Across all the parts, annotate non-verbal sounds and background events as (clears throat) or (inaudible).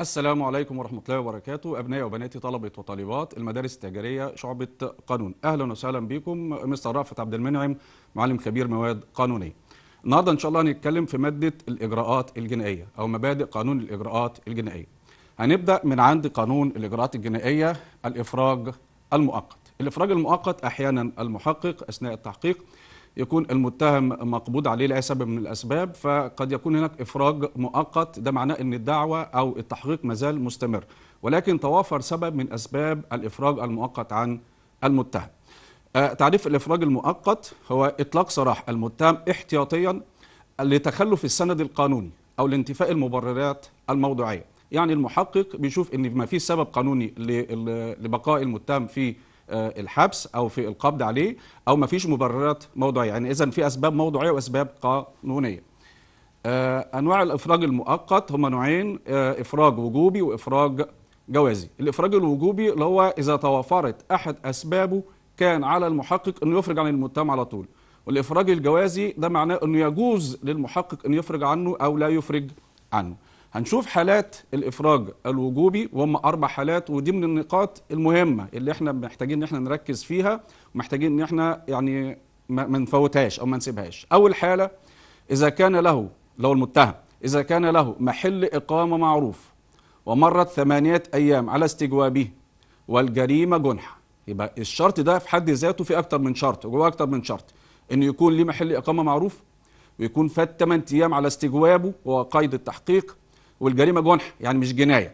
السلام عليكم ورحمة الله وبركاته أبنائي وبناتي طلبة وطالبات المدارس التجارية شعبة قانون أهلا وسهلا بكم مستر رأفت عبد المنعم معلم خبير مواد قانونية النهاردة إن شاء الله هنتكلم في مادة الإجراءات الجنائية أو مبادئ قانون الإجراءات الجنائية هنبدأ من عند قانون الإجراءات الجنائية الإفراج المؤقت الإفراج المؤقت أحيانا المحقق أثناء التحقيق يكون المتهم مقبوض عليه لاي سبب من الاسباب فقد يكون هناك افراج مؤقت ده معناه ان الدعوه او التحقيق مازال مستمر ولكن توافر سبب من اسباب الافراج المؤقت عن المتهم. آه، تعريف الافراج المؤقت هو اطلاق سراح المتهم احتياطيا لتخلف السند القانوني او لانتفاء المبررات الموضوعيه. يعني المحقق بيشوف ان ما فيش سبب قانوني لبقاء المتهم في آه، الحبس او في القبض عليه او ما فيش مبررات موضوعيه يعني اذا في اسباب موضوعيه واسباب قانونيه آه، انواع الافراج المؤقت هما نوعين آه، افراج وجوبي وافراج جوازي الافراج الوجوبي اللي هو اذا توفرت احد اسبابه كان على المحقق انه يفرج عن المتهم على طول والافراج الجوازي ده معناه انه يجوز للمحقق ان يفرج عنه او لا يفرج عنه هنشوف حالات الافراج الوجوبي وهم اربع حالات ودي من النقاط المهمه اللي احنا محتاجين ان احنا نركز فيها ومحتاجين ان احنا يعني ما نفوتهاش او ما نسيبهاش اول حاله اذا كان له لو المتهم اذا كان له محل اقامه معروف ومرت ثمانيه ايام على استجوابه والجريمه جنحه يبقى الشرط ده في حد ذاته في اكتر من شرط جواه اكتر من شرط ان يكون ليه محل اقامه معروف ويكون فات 8 ايام على استجوابه وقيد التحقيق والجريمه جنح يعني مش جنايه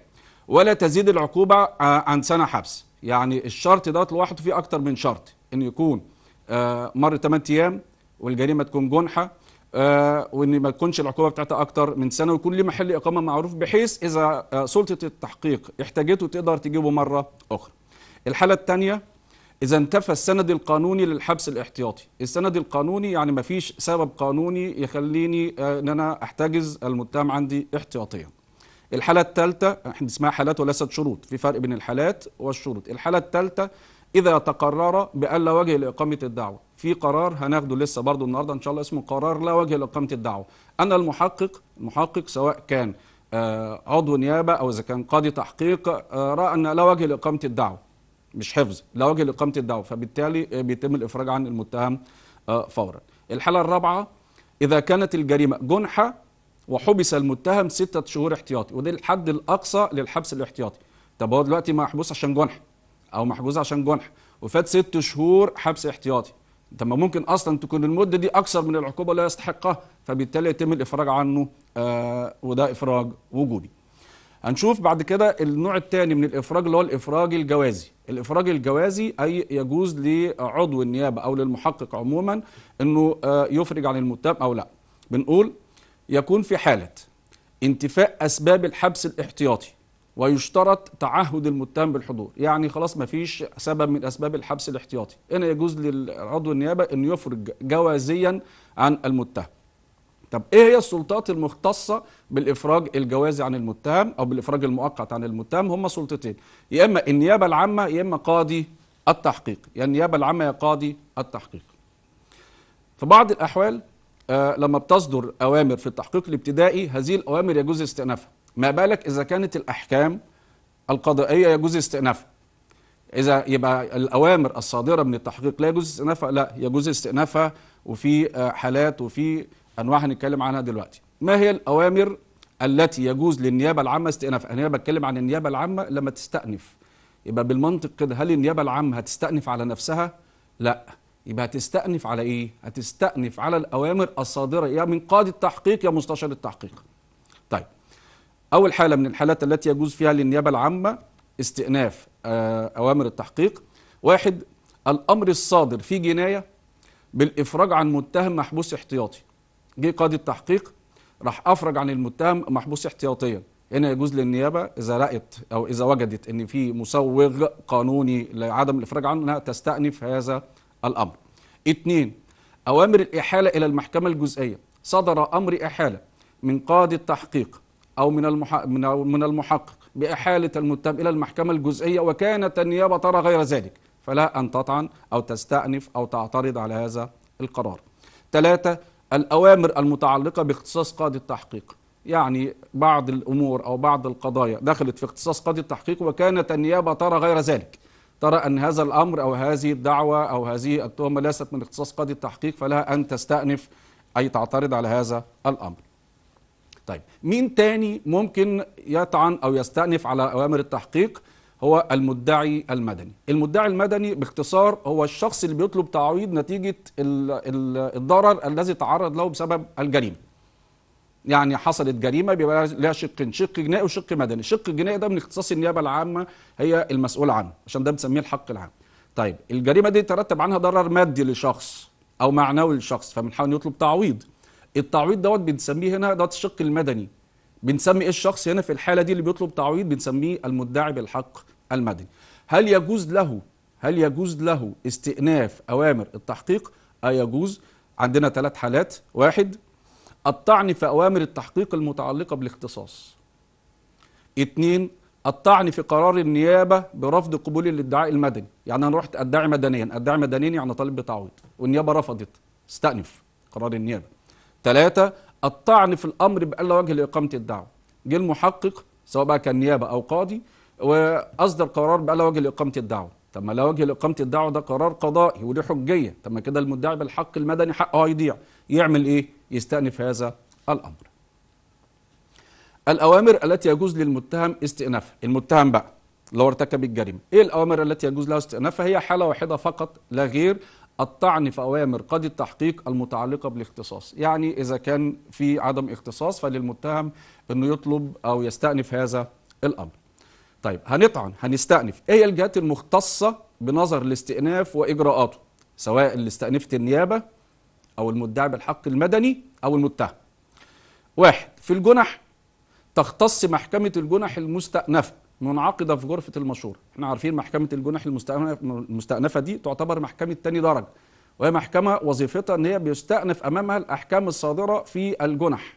ولا تزيد العقوبه آه، عن سنه حبس يعني الشرط دوت لوحده فيه اكتر من شرط ان يكون آه، مر 8 ايام والجريمه تكون جنحه آه، وان ما تكونش العقوبه بتاعتها اكتر من سنه ويكون ليه محل اقامه معروف بحيث اذا سلطه التحقيق احتاجته تقدر تجيبه مره اخرى. الحاله الثانيه إذا انتفى السند القانوني للحبس الاحتياطي السند القانوني يعني ما فيش سبب قانوني يخليني آه، أن أنا أحتجز المتهم عندي احتياطيا الحالة الثالثة احنا اسمها حالات وليست شروط في فرق بين الحالات والشروط الحالة الثالثة إذا تقرر بأن لا وجه لإقامة الدعوة في قرار هناخده لسه برضه النهاردة إن شاء الله اسمه قرار لا وجه لإقامة الدعوة أن المحقق المحقق سواء كان آه، عضو نيابة أو إذا كان قاضي تحقيق آه، رأى أن لا وجه لإقامة الدعوة مش حفظ لوجه اقامه الدعوه فبالتالي آه، بيتم الافراج عن المتهم آه، فورا الحاله الرابعه اذا كانت الجريمه جنحه وحبس المتهم ستة شهور احتياطي وده الحد الاقصى للحبس الاحتياطي طب هو دلوقتي محبوس عشان جنح او محجوز عشان جنح وفات ست شهور حبس احتياطي طب ما ممكن اصلا تكون المده دي اكثر من العقوبه لا يستحقها فبالتالي يتم الافراج عنه آه وده افراج وجوبي هنشوف بعد كده النوع الثاني من الافراج اللي هو الافراج الجوازي الافراج الجوازي اي يجوز لعضو النيابه او للمحقق عموما انه آه، يفرج عن المتهم او لا بنقول يكون في حاله انتفاء اسباب الحبس الاحتياطي ويشترط تعهد المتهم بالحضور يعني خلاص ما فيش سبب من اسباب الحبس الاحتياطي هنا يجوز للعضو النيابه انه يفرج جوازيا عن المتهم طب ايه هي السلطات المختصه بالافراج الجوازي عن المتهم او بالافراج المؤقت عن المتهم هم سلطتين يا اما النيابه العامه يا اما قاضي التحقيق يا يعني النيابه العامه يا قاضي التحقيق في بعض الاحوال آه لما بتصدر اوامر في التحقيق الابتدائي هذه الاوامر يجوز استئنافها ما بالك اذا كانت الاحكام القضائيه يجوز استئنافها اذا يبقى الاوامر الصادره من التحقيق لا يجوز استئنافها لا يجوز استئنافها وفي آه، حالات وفي انواع هنتكلم عنها دلوقتي ما هي الاوامر التي يجوز للنيابه العامه استئنافها انا بتكلم عن النيابه العامه لما تستأنف يبقى بالمنطق كده هل النيابه العامه هتستأنف على نفسها لا يبقى هتستأنف على ايه هتستأنف على الاوامر الصادره يا من قاضي التحقيق يا مستشار التحقيق طيب اول حاله من الحالات التي يجوز فيها للنيابه العامه استئناف آه، اوامر التحقيق واحد الامر الصادر في جنايه بالافراج عن متهم محبوس احتياطي جه قاضي التحقيق راح افرج عن المتهم محبوس احتياطيا هنا يجوز للنيابه اذا رأت او اذا وجدت ان في مسوغ قانوني لعدم الافراج عنه انها تستأنف هذا الامر. اثنين اوامر الاحاله الى المحكمه الجزئيه صدر امر احاله من قاضي التحقيق او من من المحقق باحاله المتهم الى المحكمه الجزئيه وكانت النيابه ترى غير ذلك فلا ان تطعن او تستأنف او تعترض على هذا القرار. ثلاثه الأوامر المتعلقة باختصاص قاضي التحقيق يعني بعض الأمور أو بعض القضايا دخلت في اختصاص قاضي التحقيق وكانت النيابة ترى غير ذلك ترى أن هذا الأمر أو هذه الدعوة أو هذه التهمة ليست من اختصاص قاضي التحقيق فلها أن تستأنف أي تعترض على هذا الأمر طيب مين تاني ممكن يطعن أو يستأنف على أوامر التحقيق هو المدعي المدني المدعي المدني باختصار هو الشخص اللي بيطلب تعويض نتيجة الضرر الذي تعرض له بسبب الجريمة يعني حصلت جريمة بيبقى لها شقين شق جنائي وشق مدني الشق الجنائي ده من اختصاص النيابة العامة هي المسؤولة عنه عشان ده بنسميه الحق العام طيب الجريمة دي ترتب عنها ضرر مادي لشخص أو معنوي لشخص فبنحاول نطلب تعويض التعويض دوت بنسميه هنا دوت الشق المدني بنسمي ايه الشخص هنا في الحاله دي اللي بيطلب تعويض بنسميه المدعي بالحق المدني هل يجوز له هل يجوز له استئناف أوامر التحقيق أي آه، يجوز عندنا ثلاث حالات واحد الطعن في أوامر التحقيق المتعلقة بالاختصاص اثنين الطعن في قرار النيابة برفض قبول الادعاء المدني يعني أنا رحت أدعي مدنيا أدعي مدنيا يعني طالب بتعويض والنيابة رفضت استأنف قرار النيابة ثلاثة الطعن في الأمر بألا وجه لإقامة الدعوة جه المحقق سواء بقى كان نيابة أو قاضي واصدر قرار بقى لا وجه لاقامه الدعوه طب ما لا وجه لاقامه الدعوه ده قرار قضائي وله حجيه طب ما كده المدعي بالحق المدني حقه هيضيع يعمل ايه يستأنف هذا الامر الاوامر التي يجوز للمتهم استئنافها المتهم بقى لو ارتكب الجريمه ايه الاوامر التي يجوز لها استئنافها هي حاله واحده فقط لا غير الطعن في اوامر قاضي التحقيق المتعلقه بالاختصاص يعني اذا كان في عدم اختصاص فللمتهم انه يطلب او يستأنف هذا الامر طيب هنطعن هنستأنف ايه الجهات المختصة بنظر الاستئناف وإجراءاته سواء اللي استأنفت النيابة أو المدعي بالحق المدني أو المتهم واحد في الجنح تختص محكمة الجنح المستأنفة منعقدة في غرفة المشورة احنا عارفين محكمة الجنح المستأنفة دي تعتبر محكمة تاني درجة وهي محكمة وظيفتها ان هي بيستأنف امامها الاحكام الصادرة في الجنح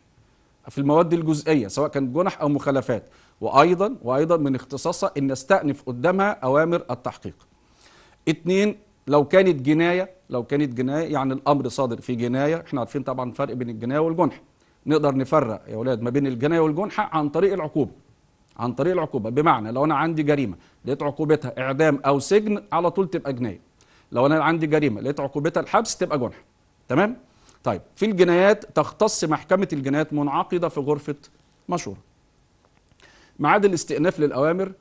في المواد الجزئية سواء كانت جنح او مخالفات وايضا وايضا من اختصاصها ان نستأنف قدامها اوامر التحقيق. اثنين لو كانت جنايه لو كانت جنايه يعني الامر صادر في جنايه احنا عارفين طبعا الفرق بين الجنايه والجنح. نقدر نفرق يا اولاد ما بين الجنايه والجنحه عن طريق العقوبه. عن طريق العقوبه بمعنى لو انا عندي جريمه لقيت عقوبتها اعدام او سجن على طول تبقى جنايه. لو انا عندي جريمه لقيت عقوبتها الحبس تبقى جنح. تمام؟ طيب في الجنايات تختص محكمه الجنايات منعقده في غرفه مشوره. ميعاد الاستئناف للاوامر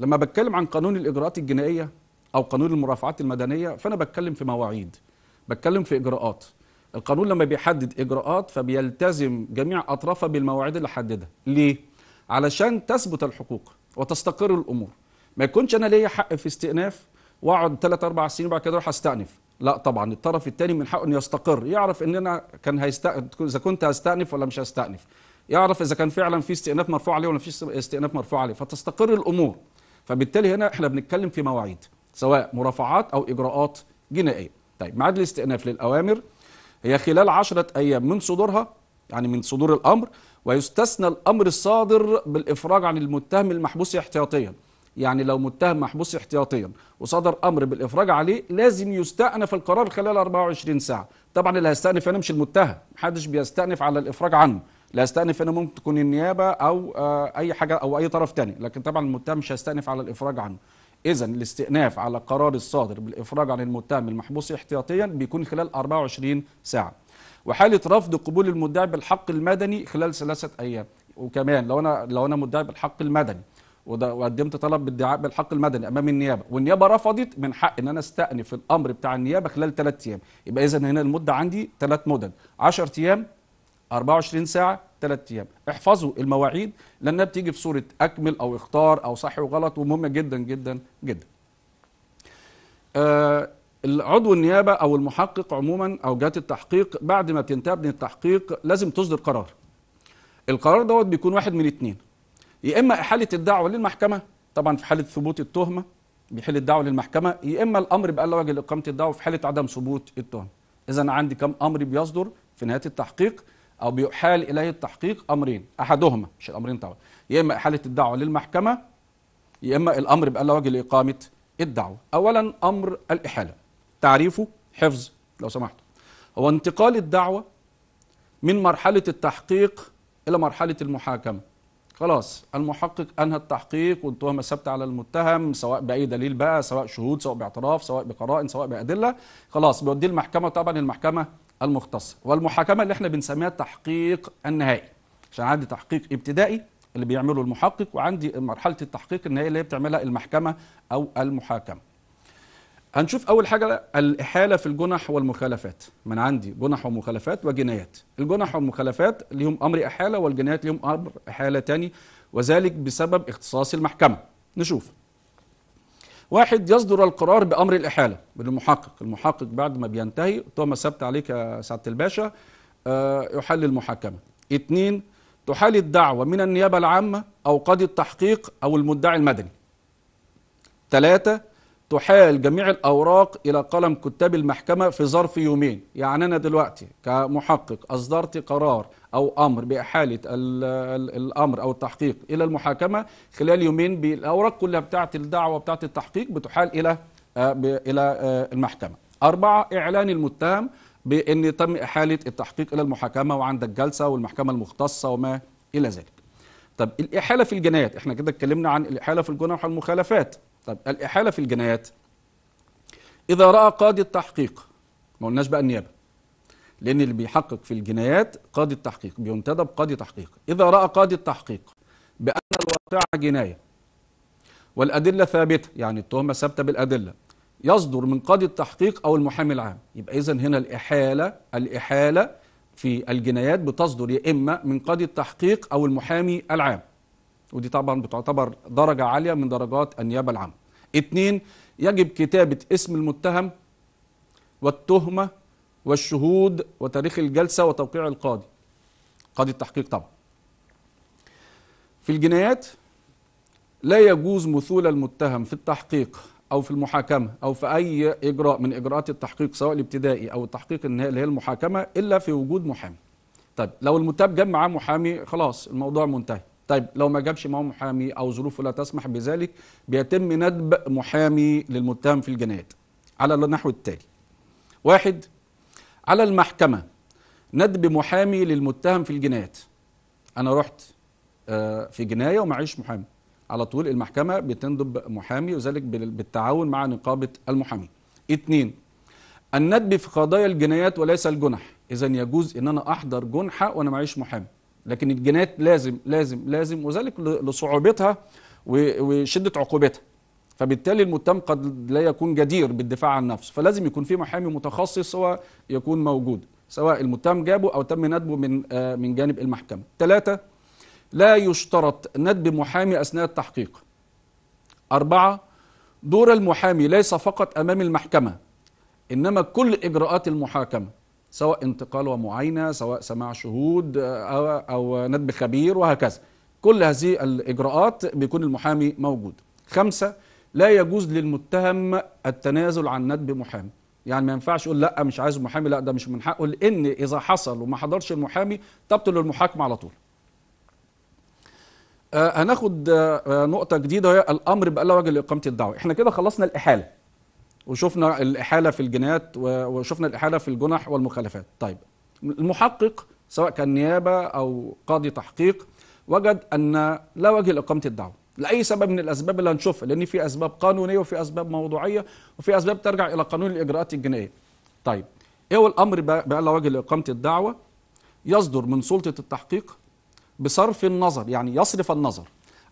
لما بتكلم عن قانون الاجراءات الجنائيه او قانون المرافعات المدنيه فانا بتكلم في مواعيد بتكلم في اجراءات القانون لما بيحدد اجراءات فبيلتزم جميع اطرافها بالمواعيد اللي حددها ليه علشان تثبت الحقوق وتستقر الامور ما يكونش انا ليا حق في استئناف واقعد 3 4 سنين وبعد كده اروح استأنف لا طبعا الطرف الثاني من حقه ان يستقر يعرف ان انا كان هيست اذا كنت هستأنف ولا مش هستأنف يعرف اذا كان فعلا في استئناف مرفوع عليه ولا في استئناف مرفوع عليه فتستقر الامور فبالتالي هنا احنا بنتكلم في مواعيد سواء مرافعات او اجراءات جنائيه طيب ميعاد الاستئناف للاوامر هي خلال عشرة ايام من صدورها يعني من صدور الامر ويستثنى الامر الصادر بالافراج عن المتهم المحبوس احتياطيا يعني لو متهم محبوس احتياطيا وصدر امر بالافراج عليه لازم يستأنف القرار خلال 24 ساعه طبعا اللي هيستأنف هنا مش المتهم محدش بيستأنف على الافراج عنه لا استأنف هنا ممكن تكون النيابة أو آه، أي حاجة أو أي طرف تاني لكن طبعا المتهم مش هيستأنف على الإفراج عنه إذا الاستئناف على قرار الصادر بالإفراج عن المتهم المحبوس احتياطيا بيكون خلال 24 ساعة وحالة رفض قبول المدعي بالحق المدني خلال ثلاثة أيام وكمان لو أنا لو أنا مدعي بالحق المدني وقدمت طلب بالدعاء بالحق المدني امام النيابه والنيابه رفضت من حق ان انا استأنف الامر بتاع النيابه خلال ثلاث ايام يبقى اذا هنا المده عندي ثلاث مدن 10 ايام 24 ساعة 3 أيام احفظوا المواعيد لأنها بتيجي في صورة أكمل أو اختار أو صح وغلط ومهمة جدا جدا جدا آه العضو النيابة أو المحقق عموما أو جهات التحقيق بعد ما بتنتهي من التحقيق لازم تصدر قرار القرار دوت بيكون واحد من اتنين يا إما إحالة الدعوة للمحكمة طبعا في حالة ثبوت التهمة بيحل الدعوة للمحكمة يا إما الأمر بألا وجه اقامه الدعوة في حالة عدم ثبوت التهمة إذا عندي كم أمر بيصدر في نهاية التحقيق او بيحال اليه التحقيق امرين احدهما مش الامرين طبعا يا اما احاله الدعوه للمحكمه يا اما الامر بقى وجه لاقامه الدعوه اولا امر الاحاله تعريفه حفظ لو سمحتوا هو انتقال الدعوه من مرحله التحقيق الى مرحله المحاكمه خلاص المحقق انهى التحقيق والتهمه ثابته على المتهم سواء باي دليل بقى سواء شهود سواء باعتراف سواء بقرائن سواء بادله خلاص بيوديه المحكمه طبعا المحكمه المختص والمحاكمة اللي احنا بنسميها التحقيق النهائي عشان عندي تحقيق ابتدائي اللي بيعمله المحقق وعندي مرحلة التحقيق النهائي اللي هي بتعملها المحكمة أو المحاكمة هنشوف أول حاجة الإحالة في الجنح والمخالفات من عندي جنح ومخالفات وجنايات الجنح والمخالفات ليهم أمر إحالة والجنايات ليهم أمر إحالة تاني وذلك بسبب اختصاص المحكمة نشوف واحد يصدر القرار بأمر الإحالة من المحقق المحقق بعد ما بينتهي توما ثابتة عليك يا سعادة الباشا آه، يحل المحاكمة اثنين تحال الدعوة من النيابة العامة أو قاضي التحقيق أو المدعي المدني ثلاثة تحال جميع الأوراق إلى قلم كتاب المحكمة في ظرف يومين يعني أنا دلوقتي كمحقق أصدرت قرار أو أمر بإحالة الأمر أو التحقيق إلى المحاكمة خلال يومين بالأوراق كلها بتاعة الدعوة بتاعة التحقيق بتحال إلى آه، إلى آه، المحكمة أربعة إعلان المتهم بأن تم إحالة التحقيق إلى المحاكمة وعندك جلسة والمحكمة المختصة وما إلى ذلك طب الإحالة في الجنايات احنا كده اتكلمنا عن الإحالة في الجناح والمخالفات طب الإحالة في الجنايات إذا رأى قاضي التحقيق ما قلناش بقى النيابة لأن اللي بيحقق في الجنايات قاضي التحقيق بينتدب قاضي تحقيق إذا رأى قاضي التحقيق بأن الواقعة جناية والأدلة ثابتة يعني التهمة ثابتة بالأدلة يصدر من قاضي التحقيق أو المحامي العام يبقى إذا هنا الإحالة الإحالة في الجنايات بتصدر يا إما من قاضي التحقيق أو المحامي العام ودي طبعا بتعتبر درجة عالية من درجات النيابة العامة اثنين يجب كتابة اسم المتهم والتهمة والشهود وتاريخ الجلسة وتوقيع القاضي قاضي التحقيق طبعا في الجنايات لا يجوز مثول المتهم في التحقيق أو في المحاكمة أو في أي إجراء من إجراءات التحقيق سواء الابتدائي أو التحقيق النهائي اللي هي المحاكمة إلا في وجود محامي طيب لو المتهم جاب معاه محامي خلاص الموضوع منتهي طيب لو ما جابش معاه محامي او ظروفه لا تسمح بذلك بيتم ندب محامي للمتهم في الجنايات على النحو التالي واحد على المحكمه ندب محامي للمتهم في الجنايات انا رحت آه، في جنايه ومعيش محامي على طول المحكمه بتندب محامي وذلك بالتعاون مع نقابه المحامي اثنين الندب في قضايا الجنايات وليس الجنح اذا يجوز ان انا احضر جنحه وانا معيش محامي لكن الجينات لازم لازم لازم وذلك لصعوبتها وشده عقوبتها فبالتالي المتهم قد لا يكون جدير بالدفاع عن نفسه فلازم يكون في محامي متخصص هو يكون موجود سواء المتهم جابه او تم ندبه من آه، من جانب المحكمه ثلاثة لا يشترط ندب محامي اثناء التحقيق أربعة دور المحامي ليس فقط امام المحكمه انما كل اجراءات المحاكمه سواء انتقال ومعاينة سواء سماع شهود آه، أو, أو ندب خبير وهكذا كل هذه الإجراءات بيكون المحامي موجود خمسة لا يجوز للمتهم التنازل عن ندب محامي يعني ما ينفعش يقول لا مش عايز محامي لا ده مش من حقه لان اذا حصل وما حضرش المحامي تبطل المحاكمه على طول آه، هناخد آه، نقطه جديده وهي الامر بقى وجه لاقامه الدعوه احنا كده خلصنا الاحاله وشفنا الإحالة في الجنايات وشفنا الإحالة في الجنح والمخالفات طيب المحقق سواء كان نيابة أو قاضي تحقيق وجد أن لا وجه لإقامة الدعوة لأي سبب من الأسباب اللي هنشوفها لأن في أسباب قانونية وفي أسباب موضوعية وفي أسباب ترجع إلى قانون الإجراءات الجنائية طيب إيه هو الأمر بقى لا وجه لإقامة الدعوة يصدر من سلطة التحقيق بصرف النظر يعني يصرف النظر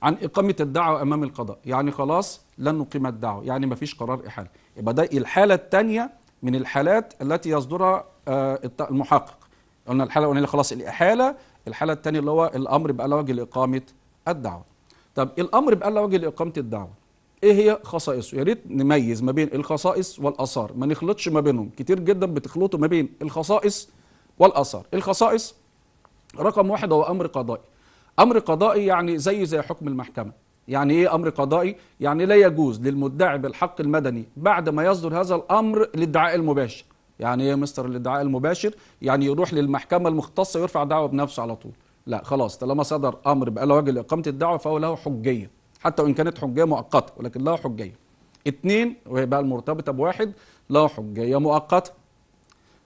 عن إقامة الدعوة أمام القضاء يعني خلاص لن نقيم الدعوة يعني ما فيش قرار إحالة يبقى ده الحالة الثانية من الحالات التي يصدرها آه، المحقق قلنا الحالة الأولانية خلاص الإحالة الحالة الثانية اللي هو الأمر لوجه لإقامة الدعوة طب الأمر لوجه لإقامة الدعوة ايه هي خصائصه يا ريت نميز ما بين الخصائص والاثار ما نخلطش ما بينهم كتير جدا بتخلطوا ما بين الخصائص والاثار الخصائص رقم واحد هو امر قضائي امر قضائي يعني زيه زي حكم المحكمه يعني ايه امر قضائي يعني لا يجوز للمدعي بالحق المدني بعد ما يصدر هذا الامر الادعاء المباشر يعني ايه مستر الادعاء المباشر يعني يروح للمحكمه المختصه يرفع دعوه بنفسه على طول لا خلاص طالما صدر امر بقى له اقامه الدعوه فهو له حجيه حتى وان كانت حجيه مؤقته ولكن له حجيه اثنين وهي بقى المرتبطه بواحد له حجيه مؤقته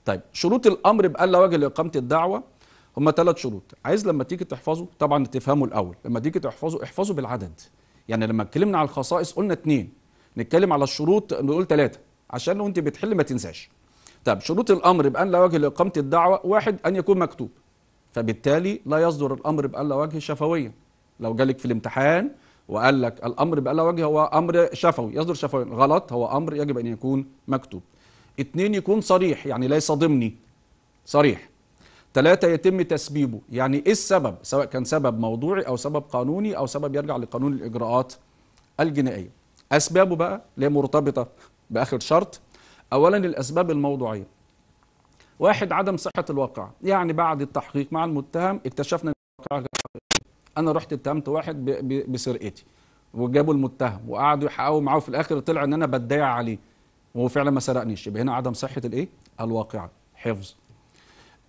طيب شروط الامر بقى له اقامه الدعوه هما ثلاث شروط عايز لما تيجي تحفظه طبعا تفهمه الاول لما تيجي تحفظه احفظه بالعدد يعني لما اتكلمنا على الخصائص قلنا اثنين نتكلم على الشروط نقول ثلاثه عشان لو انت بتحل ما تنساش طب شروط الامر بان لا وجه لاقامه الدعوه واحد ان يكون مكتوب فبالتالي لا يصدر الامر بان لا وجه شفويا لو جالك في الامتحان وقال لك الامر بان لا وجه هو امر شفوي يصدر شفويا غلط هو امر يجب ان يكون مكتوب اثنين يكون صريح يعني ليس ضمني صريح ثلاثة يتم تسبيبه يعني إيه السبب سواء كان سبب موضوعي أو سبب قانوني أو سبب يرجع لقانون الإجراءات الجنائية أسبابه بقى اللي مرتبطة بآخر شرط أولا الأسباب الموضوعية واحد عدم صحة الواقع يعني بعد التحقيق مع المتهم اكتشفنا أن غير أنا رحت اتهمت واحد بسرقتي وجابوا المتهم وقعدوا يحققوا معاه في الآخر طلع أن أنا بدايع عليه وهو فعلا ما سرقنيش يبقى هنا عدم صحة الإيه؟ الواقعة حفظ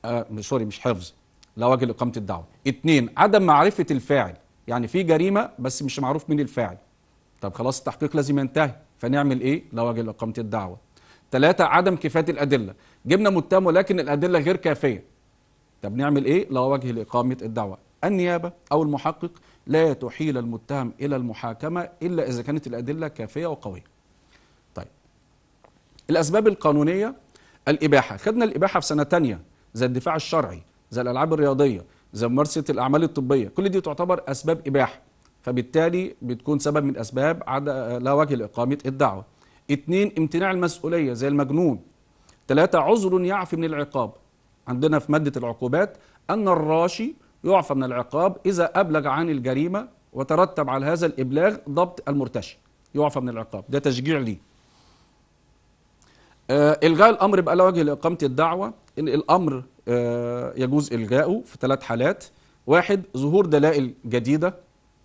آه سوري مش حفظ لا وجه لإقامة الدعوة اثنين عدم معرفة الفاعل يعني في جريمة بس مش معروف مين الفاعل طب خلاص التحقيق لازم ينتهي فنعمل ايه لا وجه لإقامة الدعوة ثلاثة عدم كفاية الأدلة جبنا متهم ولكن الأدلة غير كافية طب نعمل ايه لا وجه لإقامة الدعوة النيابة أو المحقق لا تحيل المتهم إلى المحاكمة إلا إذا كانت الأدلة كافية وقوية طيب الأسباب القانونية الإباحة خدنا الإباحة في سنة تانية زي الدفاع الشرعي زي الالعاب الرياضيه زي ممارسه الاعمال الطبيه كل دي تعتبر اسباب اباحه فبالتالي بتكون سبب من اسباب عدا لا وجه لاقامه الدعوه اثنين امتناع المسؤوليه زي المجنون ثلاثة عذر يعفي من العقاب عندنا في مادة العقوبات أن الراشي يعفى من العقاب إذا أبلغ عن الجريمة وترتب على هذا الإبلاغ ضبط المرتشي يعفى من العقاب ده تشجيع ليه آه إلغاء الأمر بقى وجه لإقامة الدعوة الامر آه، يجوز الغائه في ثلاث حالات واحد ظهور دلائل جديده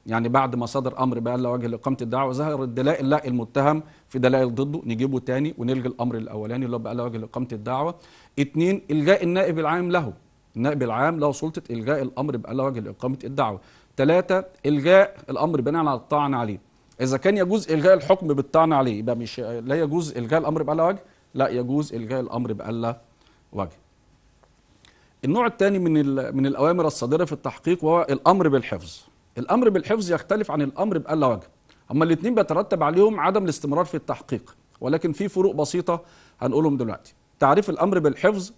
يعني بعد ما صدر امر بان لا وجه لاقامه الدعوه ظهر الدلائل لا المتهم في دلائل ضده نجيبه تاني ونلغي الامر الاولاني اللي هو بان لا وجه لاقامه الدعوه اثنين الغاء النائب العام له النائب العام له سلطه الغاء الامر بان لا وجه لاقامه الدعوه ثلاثه الغاء الامر بناء على الطعن عليه اذا كان يجوز الغاء الحكم بالطعن عليه يبقى مش لا يجوز الغاء الامر بألا وجه لا يجوز الغاء الامر بألا وجه النوع الثاني من من الاوامر الصادره في التحقيق وهو الامر بالحفظ الامر بالحفظ يختلف عن الامر بالا وجه اما الاثنين بيترتب عليهم عدم الاستمرار في التحقيق ولكن في فروق بسيطه هنقولهم دلوقتي تعريف الامر بالحفظ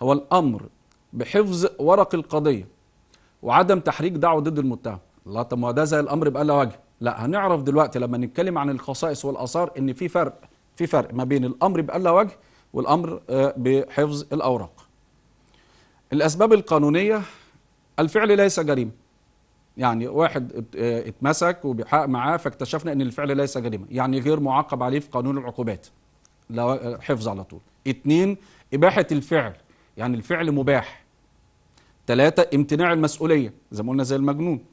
هو الامر بحفظ ورق القضيه وعدم تحريك دعوه ضد المتهم لا طب ما ده زي الامر بالا وجه لا هنعرف دلوقتي لما نتكلم عن الخصائص والاثار ان في فرق في فرق ما بين الامر بالا وجه والأمر آه، بحفظ الأوراق الأسباب القانونية الفعل ليس جريمة يعني واحد آه، اتمسك وبيحقق معاه فاكتشفنا ان الفعل ليس جريمه يعني غير معاقب عليه في قانون العقوبات لو آه، حفظ على طول اثنين اباحه الفعل يعني الفعل مباح ثلاثة امتناع المسؤولية زي ما قلنا زي المجنون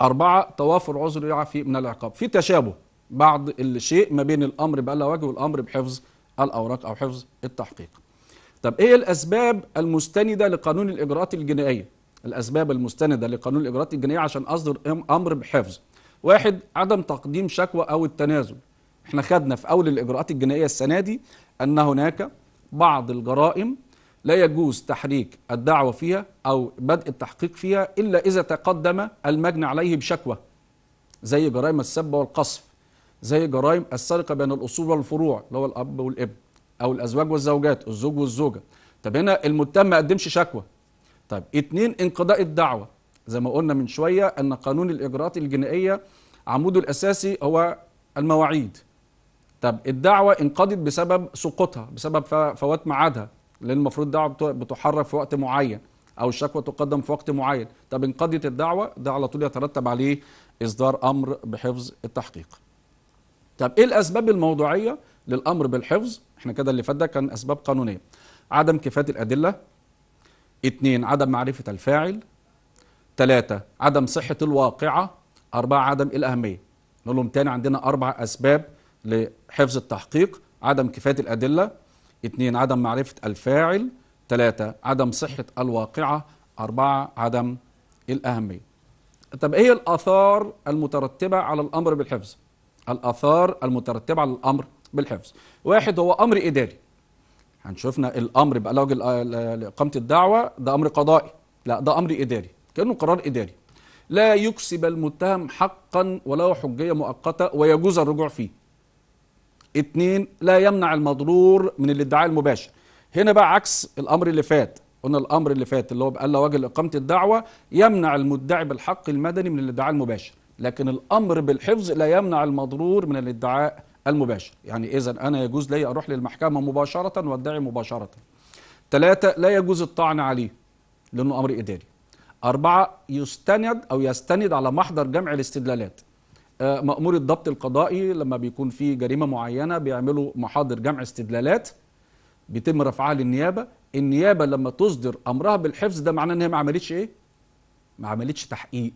أربعة توافر عذر يعفي من العقاب في تشابه بعض الشيء ما بين الأمر بألا وجه والأمر بحفظ الأوراق أو حفظ التحقيق طب إيه الأسباب المستندة لقانون الإجراءات الجنائية الأسباب المستندة لقانون الإجراءات الجنائية عشان أصدر أمر بحفظ واحد عدم تقديم شكوى أو التنازل احنا خدنا في أول الإجراءات الجنائية السنة دي أن هناك بعض الجرائم لا يجوز تحريك الدعوة فيها أو بدء التحقيق فيها إلا إذا تقدم المجني عليه بشكوى زي جرائم السب والقصف زي جرائم السرقه بين الاصول والفروع اللي هو الاب والابن او الازواج والزوجات الزوج والزوجه طب هنا المتهم ما قدمش شكوى طيب اتنين انقضاء الدعوه زي ما قلنا من شويه ان قانون الاجراءات الجنائيه عموده الاساسي هو المواعيد طب الدعوه انقضت بسبب سقوطها بسبب فوات ميعادها لان المفروض الدعوه بتحرك في وقت معين او الشكوى تقدم في وقت معين طب انقضت الدعوه ده على طول يترتب عليه اصدار امر بحفظ التحقيق طب ايه الاسباب الموضوعيه للامر بالحفظ احنا كده اللي فات ده كان اسباب قانونيه عدم كفايه الادله اثنين عدم معرفه الفاعل ثلاثة عدم صحة الواقعة أربعة عدم إيه الأهمية نقول لهم تاني عندنا أربع أسباب لحفظ التحقيق عدم كفاية الأدلة اثنين عدم معرفة الفاعل ثلاثة عدم صحة الواقعة أربعة عدم إيه الأهمية طب إيه الآثار المترتبة على الأمر بالحفظ الآثار المترتبة على الأمر بالحفظ واحد هو أمر إداري هنشوفنا الأمر بألوج إقامة الدعوة ده أمر قضائي لا ده أمر إداري كأنه قرار إداري لا يكسب المتهم حقا ولا حجية مؤقتة ويجوز الرجوع فيه اتنين لا يمنع المضرور من الادعاء المباشر هنا بقى عكس الأمر اللي فات قلنا الأمر اللي فات اللي هو بقى وجه إقامة الدعوة يمنع المدعي بالحق المدني من الادعاء المباشر لكن الأمر بالحفظ لا يمنع المضرور من الادعاء المباشر يعني إذا أنا يجوز لي أروح للمحكمة مباشرة وادعي مباشرة ثلاثة لا يجوز الطعن عليه لأنه أمر إداري أربعة يستند أو يستند على محضر جمع الاستدلالات آه، مأمور الضبط القضائي لما بيكون في جريمة معينة بيعملوا محاضر جمع استدلالات بيتم رفعها للنيابة النيابة لما تصدر أمرها بالحفظ ده معناه إن هي ما عملتش إيه؟ ما عملتش تحقيق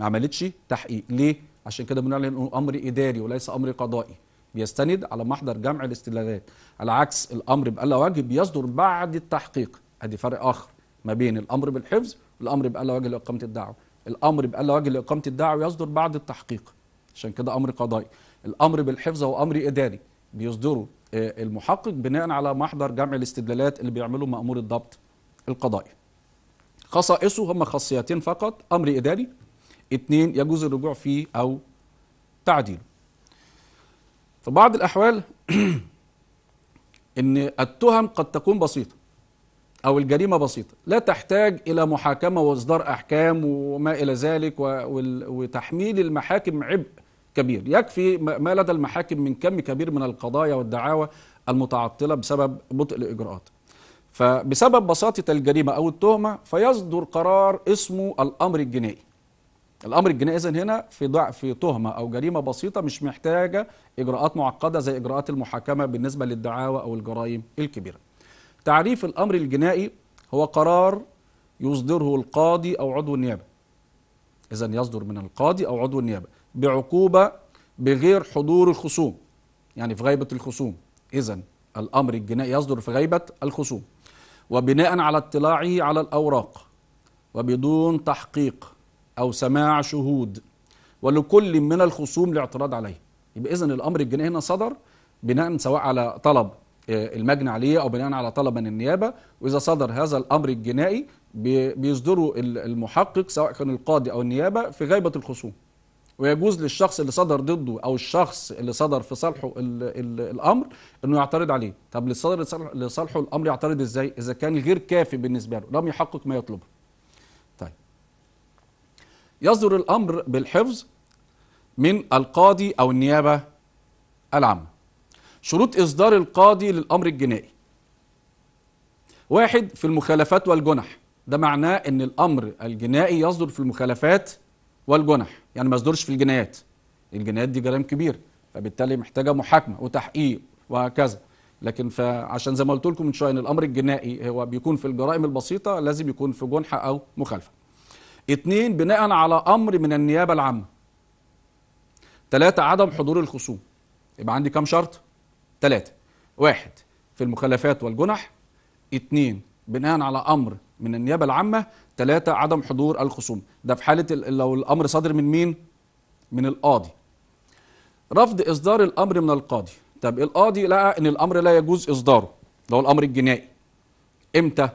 ما عملتش تحقيق ليه عشان كده بنقول انه امر اداري وليس امر قضائي بيستند على محضر جمع الاستلاغات على عكس الامر بألا واجب بيصدر بعد التحقيق ادي فرق اخر ما بين الامر بالحفظ والامر بألا واجب لاقامه الدعوه الامر بألا واجب لاقامه الدعوه يصدر بعد التحقيق عشان كده امر قضائي الامر بالحفظ هو امر اداري بيصدره آه، المحقق بناء على محضر جمع الاستدلالات اللي بيعمله مامور الضبط القضائي خصائصه هم خاصيتين فقط امر اداري اثنين يجوز الرجوع فيه أو تعديله في بعض الأحوال (clears throat) إن التهم قد تكون بسيطة أو الجريمة بسيطة لا تحتاج إلى محاكمة وإصدار أحكام وما إلى ذلك وتحميل المحاكم عبء كبير يكفي ما لدى المحاكم من كم كبير من القضايا والدعاوى المتعطلة بسبب بطء الإجراءات فبسبب بساطة الجريمة أو التهمة فيصدر قرار اسمه الأمر الجنائي الامر الجنائي اذا هنا في ضع في تهمه او جريمه بسيطه مش محتاجه اجراءات معقده زي اجراءات المحاكمه بالنسبه للدعاوى او الجرائم الكبيره. تعريف الامر الجنائي هو قرار يصدره القاضي او عضو النيابه. اذا يصدر من القاضي او عضو النيابه بعقوبه بغير حضور الخصوم. يعني في غيبه الخصوم. اذا الامر الجنائي يصدر في غيبه الخصوم. وبناء على اطلاعه على الاوراق وبدون تحقيق أو سماع شهود ولكل من الخصوم الاعتراض عليه يبقى اذا الأمر الجنائي هنا صدر بناء سواء على طلب آه، المجني عليه أو بناء على طلب من النيابة وإذا صدر هذا الأمر الجنائي بيصدره المحقق سواء كان القاضي أو النيابة في غيبة الخصوم ويجوز للشخص اللي صدر ضده او الشخص اللي صدر في صالحه الامر انه يعترض عليه طب اللي صدر لصالحه الامر يعترض ازاي اذا كان غير كافي بالنسبه له لم يحقق ما يطلبه يصدر الأمر بالحفظ من القاضي أو النيابة العامة شروط إصدار القاضي للأمر الجنائي واحد في المخالفات والجنح ده معناه ان الامر الجنائي يصدر في المخالفات والجنح يعني ما يصدرش في الجنايات الجنايات دي جرائم كبيره فبالتالي محتاجه محاكمه وتحقيق وهكذا لكن فعشان زي ما قلت لكم من شويه ان الامر الجنائي هو بيكون في الجرائم البسيطه لازم يكون في جنح او مخالفه اتنين بناء على امر من النيابه العامه تلاتة عدم حضور الخصوم يبقى عندي كام شرط تلاتة واحد في المخالفات والجنح اتنين بناء على امر من النيابه العامه تلاتة عدم حضور الخصوم ده في حاله لو الامر صادر من مين من القاضي رفض اصدار الامر من القاضي طب القاضي لقى ان الامر لا يجوز اصداره ده هو الامر الجنائي امتى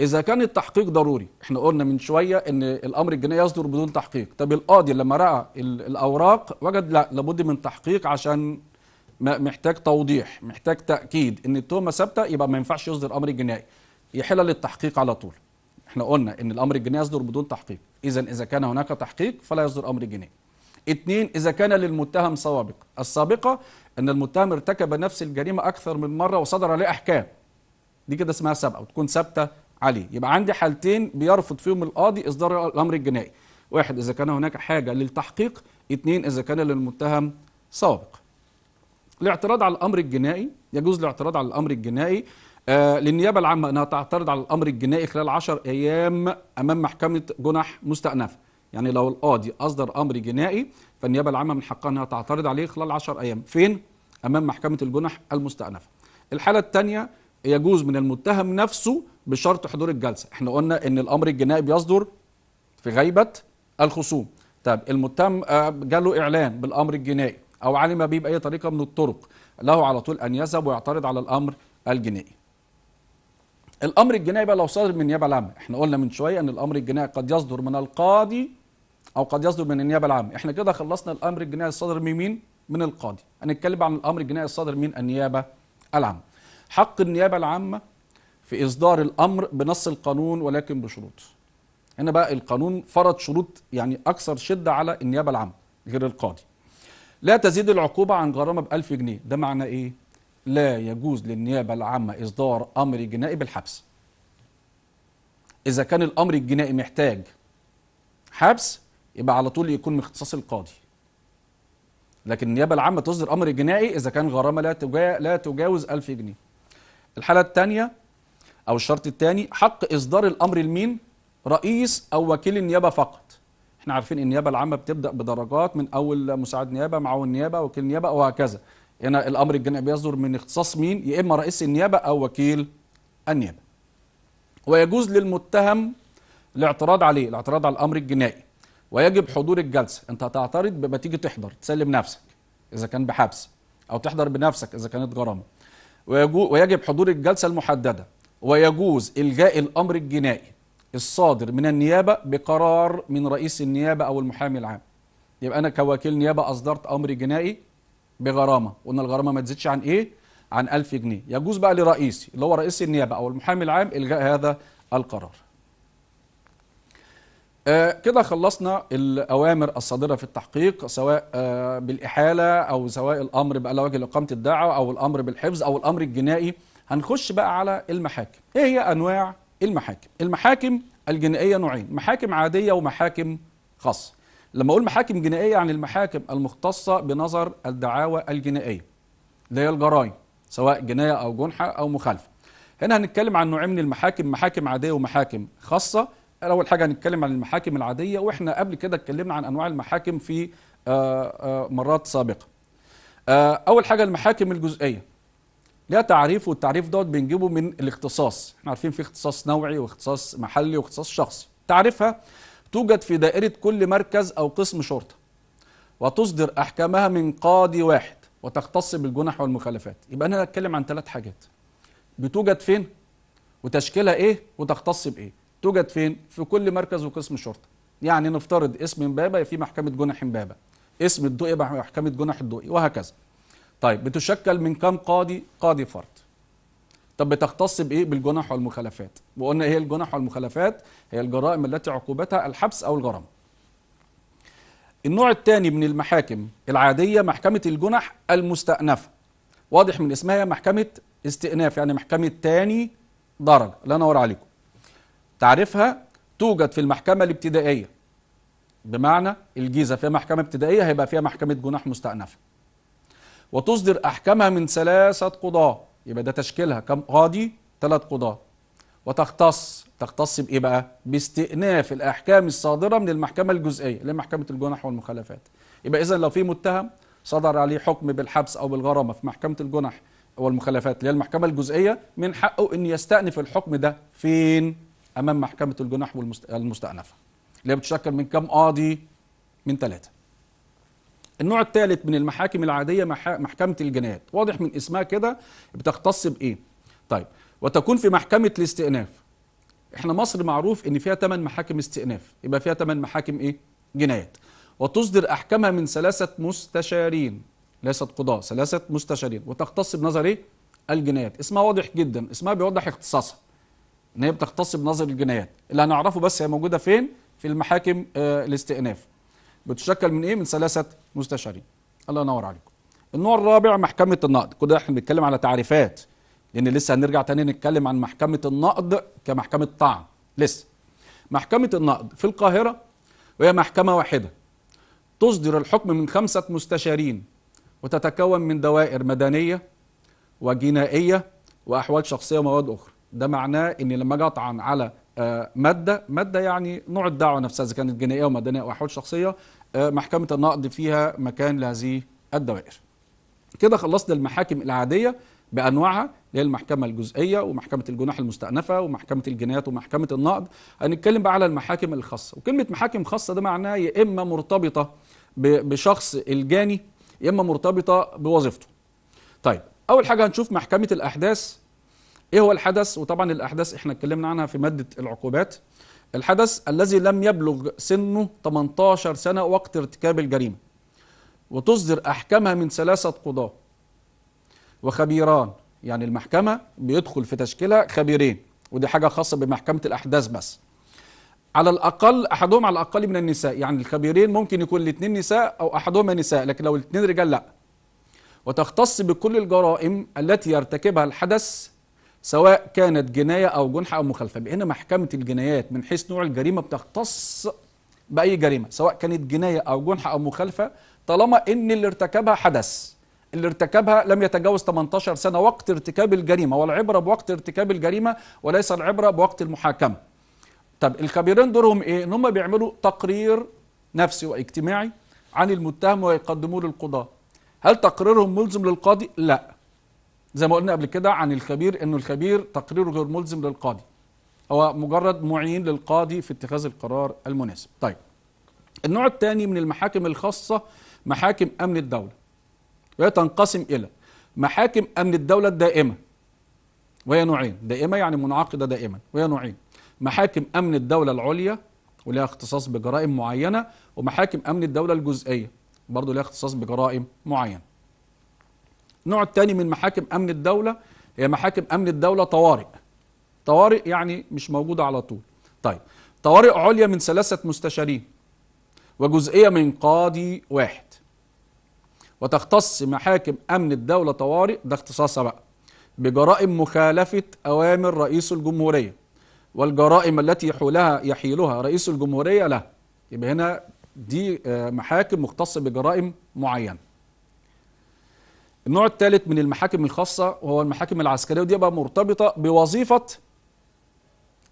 اذا كان التحقيق ضروري احنا قلنا من شويه ان الامر الجنائي يصدر بدون تحقيق طب القاضي لما راى الاوراق وجد لا لابد من تحقيق عشان محتاج توضيح محتاج تاكيد ان التهمه ثابته يبقى ما ينفعش يصدر امر جنائي يحل للتحقيق على طول احنا قلنا ان الامر الجنائي يصدر بدون تحقيق اذا اذا كان هناك تحقيق فلا يصدر امر جنائي اثنين اذا كان للمتهم سوابق السابقه ان المتهم ارتكب نفس الجريمه اكثر من مره وصدر عليه احكام دي كده اسمها سابقه وتكون ثابته عليه يبقى عندي حالتين بيرفض فيهم القاضي إصدار الأمر الجنائي واحد إذا كان هناك حاجة للتحقيق اثنين إذا كان للمتهم سابق الاعتراض على الأمر الجنائي يجوز الاعتراض على الأمر الجنائي آه للنيابة العامة أنها تعترض على الأمر الجنائي خلال 10 أيام أمام محكمة جنح مستأنفة يعني لو القاضي أصدر أمر جنائي فالنيابة العامة من حقها أنها تعترض عليه خلال 10 أيام فين؟ أمام محكمة الجنح المستأنفة الحالة الثانية يجوز من المتهم نفسه بشرط حضور الجلسه احنا قلنا ان الامر الجنائي بيصدر في غيبه الخصوم طب المتهم آه، جاله اعلان بالامر الجنائي او علم بيه باي طريقه من الطرق له على طول ان يذهب ويعترض على الامر الجنائي الامر الجنائي بقى لو صدر من النيابه العامه احنا قلنا من شويه ان الامر الجنائي قد يصدر من القاضي او قد يصدر من النيابه العامه احنا كده خلصنا الامر الجنائي الصادر من مين من القاضي هنتكلم عن الامر الجنائي الصادر من النيابه العامه حق النيابه العامه في إصدار الأمر بنص القانون ولكن بشروط هنا بقى القانون فرض شروط يعني أكثر شدة على النيابة العامة غير القاضي لا تزيد العقوبة عن غرامة بألف جنيه ده معنى إيه؟ لا يجوز للنيابة العامة إصدار أمر جنائي بالحبس إذا كان الأمر الجنائي محتاج حبس يبقى على طول يكون من اختصاص القاضي لكن النيابة العامة تصدر أمر جنائي إذا كان غرامة لا تجاوز ألف جنيه الحالة الثانية أو الشرط الثاني حق إصدار الأمر لمين؟ رئيس أو وكيل النيابة فقط احنا عارفين النيابة العامة بتبدأ بدرجات من أول مساعد نيابة معاون نيابة وكيل نيابة وهكذا هنا الأمر الجنائي بيصدر من اختصاص مين؟ يا إما رئيس النيابة أو وكيل النيابة ويجوز للمتهم الاعتراض عليه الاعتراض على الأمر الجنائي ويجب حضور الجلسة انت هتعترض بما تيجي تحضر تسلم نفسك إذا كان بحبس أو تحضر بنفسك إذا كانت غرامة ويجب حضور الجلسة المحددة ويجوز الغاء الأمر الجنائي الصادر من النيابة بقرار من رئيس النيابة أو المحامي العام يبقى أنا كوكيل نيابة أصدرت أمر جنائي بغرامة قلنا الغرامة ما تزيدش عن إيه؟ عن 1000 جنيه يجوز بقى لرئيسي اللي هو رئيس النيابة أو المحامي العام الغاء هذا القرار آه كده خلصنا الأوامر الصادرة في التحقيق سواء آه بالإحالة أو سواء الأمر بقى لوجه إقامة الدعوة أو الأمر بالحفظ أو الأمر الجنائي هنخش بقى على المحاكم ايه هي انواع المحاكم المحاكم الجنائيه نوعين محاكم عاديه ومحاكم خاصه لما اقول محاكم جنائيه يعني المحاكم المختصه بنظر الدعاوى الجنائيه اللي هي الجرائم سواء جنايه او جنحه او مخالفه هنا هنتكلم عن نوعين من المحاكم محاكم عاديه ومحاكم خاصه اول حاجه هنتكلم عن المحاكم العاديه واحنا قبل كده اتكلمنا عن انواع المحاكم في آه، آه، مرات سابقه آه، اول حاجه المحاكم الجزئيه ليها تعريف والتعريف دوت بنجيبه من الاختصاص احنا عارفين في اختصاص نوعي واختصاص محلي واختصاص شخصي تعريفها توجد في دائرة كل مركز أو قسم شرطة وتصدر أحكامها من قاضي واحد وتختص بالجنح والمخالفات يبقى أنا هتكلم عن ثلاث حاجات بتوجد فين وتشكيلها إيه وتختص بإيه توجد فين في كل مركز وقسم شرطة يعني نفترض اسم إمبابة في محكمة جنح إمبابة اسم الدقي يبقى محكمة جنح الدقي وهكذا طيب بتشكل من كم قاضي قاضي فرد طب بتختص بايه بالجنح والمخالفات وقلنا ايه الجنح والمخالفات هي الجرائم التي عقوبتها الحبس او الغرام النوع الثاني من المحاكم العاديه محكمه الجنح المستأنفه واضح من اسمها محكمه استئناف يعني محكمه ثاني درجه لا نور عليكم تعريفها توجد في المحكمه الابتدائيه بمعنى الجيزه فيها محكمه ابتدائيه هيبقى فيها محكمه جناح مستأنفه وتصدر أحكامها من ثلاثة قضاة يبقى ده تشكيلها كم قاضي ثلاث قضاة وتختص تختص بإيه بقى باستئناف الأحكام الصادرة من المحكمة الجزئية اللي هي محكمة الجنح والمخالفات يبقى إذا لو في متهم صدر عليه حكم بالحبس أو بالغرامة في محكمة الجنح والمخالفات اللي هي المحكمة الجزئية من حقه أن يستأنف الحكم ده فين أمام محكمة الجناح والمستأنفة اللي هي بتشكل من كم قاضي من ثلاثة النوع الثالث من المحاكم العادية محكمة الجنايات واضح من اسمها كده بتختص بإيه طيب وتكون في محكمة الاستئناف احنا مصر معروف ان فيها 8 محاكم استئناف يبقى فيها 8 محاكم ايه جنايات وتصدر احكامها من ثلاثه مستشارين ليست قضاه ثلاثه مستشارين وتختص بنظر ايه الجنايات اسمها واضح جدا اسمها بيوضح اختصاصها ان هي بتختص بنظر الجنايات اللي هنعرفه بس هي موجوده فين في المحاكم آه الاستئناف بتشكل من ايه من ثلاثه مستشارين الله ينور عليكم النوع الرابع محكمه النقد كده احنا بنتكلم على تعريفات لان لسه هنرجع تاني نتكلم عن محكمه النقد كمحكمه طعن لسه محكمه النقد في القاهره وهي محكمه واحده تصدر الحكم من خمسه مستشارين وتتكون من دوائر مدنيه وجنائيه واحوال شخصيه ومواد اخرى ده معناه ان لما اجي اطعن على آه، ماده ماده يعني نوع الدعوه نفسها اذا كانت جنائيه ومدنيه واحوال شخصيه آه، محكمة النقد فيها مكان لهذه الدوائر كده خلصنا المحاكم العادية بأنواعها اللي هي المحكمة الجزئية ومحكمة الجناح المستأنفة ومحكمة الجنايات ومحكمة النقد هنتكلم بقى على المحاكم الخاصة وكلمة محاكم خاصة ده معناها يا إما مرتبطة بشخص الجاني يا إما مرتبطة بوظيفته طيب أول حاجة هنشوف محكمة الأحداث إيه هو الحدث وطبعا الأحداث إحنا اتكلمنا عنها في مادة العقوبات الحدث الذي لم يبلغ سنه 18 سنة وقت ارتكاب الجريمة وتصدر أحكامها من ثلاثة قضاة وخبيران يعني المحكمة بيدخل في تشكيلها خبيرين ودي حاجة خاصة بمحكمة الأحداث بس على الأقل أحدهم على الأقل من النساء يعني الخبيرين ممكن يكون الاثنين نساء أو أحدهما نساء لكن لو الاثنين رجال لا وتختص بكل الجرائم التي يرتكبها الحدث سواء كانت جناية أو جنح أو مخالفة بأن محكمة الجنايات من حيث نوع الجريمة بتختص بأي جريمة سواء كانت جناية أو جنح أو مخالفة طالما إن اللي ارتكبها حدث اللي ارتكبها لم يتجاوز 18 سنة وقت ارتكاب الجريمة والعبرة بوقت ارتكاب الجريمة وليس العبرة بوقت المحاكمة طب الخبيرين دورهم إيه؟ إن هم بيعملوا تقرير نفسي واجتماعي عن المتهم ويقدموه للقضاء هل تقريرهم ملزم للقاضي؟ لا زي ما قلنا قبل كده عن الخبير انه الخبير تقريره غير ملزم للقاضي هو مجرد معين للقاضي في اتخاذ القرار المناسب طيب النوع الثاني من المحاكم الخاصة محاكم أمن الدولة وهي تنقسم إلى محاكم أمن الدولة الدائمة وهي نوعين دائمة يعني منعقدة دائما وهي نوعين محاكم أمن الدولة العليا ولها اختصاص بجرائم معينة ومحاكم أمن الدولة الجزئية برضه لها اختصاص بجرائم معينة النوع الثاني من محاكم امن الدوله هي محاكم امن الدوله طوارئ طوارئ يعني مش موجوده على طول طيب طوارئ عليا من ثلاثه مستشارين وجزئيه من قاضي واحد وتختص محاكم امن الدوله طوارئ ده اختصاصها بقى بجرائم مخالفه اوامر رئيس الجمهوريه والجرائم التي حولها يحيلها رئيس الجمهوريه له يبقى هنا دي آه، محاكم مختصه بجرائم معينه النوع الثالث من المحاكم الخاصة وهو المحاكم العسكرية ودي بقى مرتبطة بوظيفة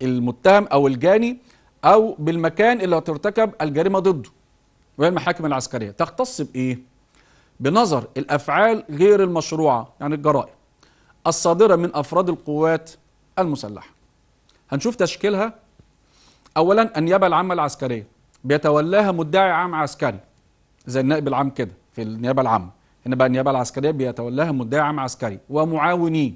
المتهم أو الجاني أو بالمكان اللي هترتكب الجريمة ضده وهي المحاكم العسكرية تختص بإيه؟ بنظر الأفعال غير المشروعة يعني الجرائم الصادرة من أفراد القوات المسلحة هنشوف تشكيلها أولا النيابة العامة العسكرية بيتولاها مدعي عام عسكري زي النائب العام كده في النيابة العامة ان بقى النيابه العسكريه بيتولاها مدعم عسكري ومعاونيه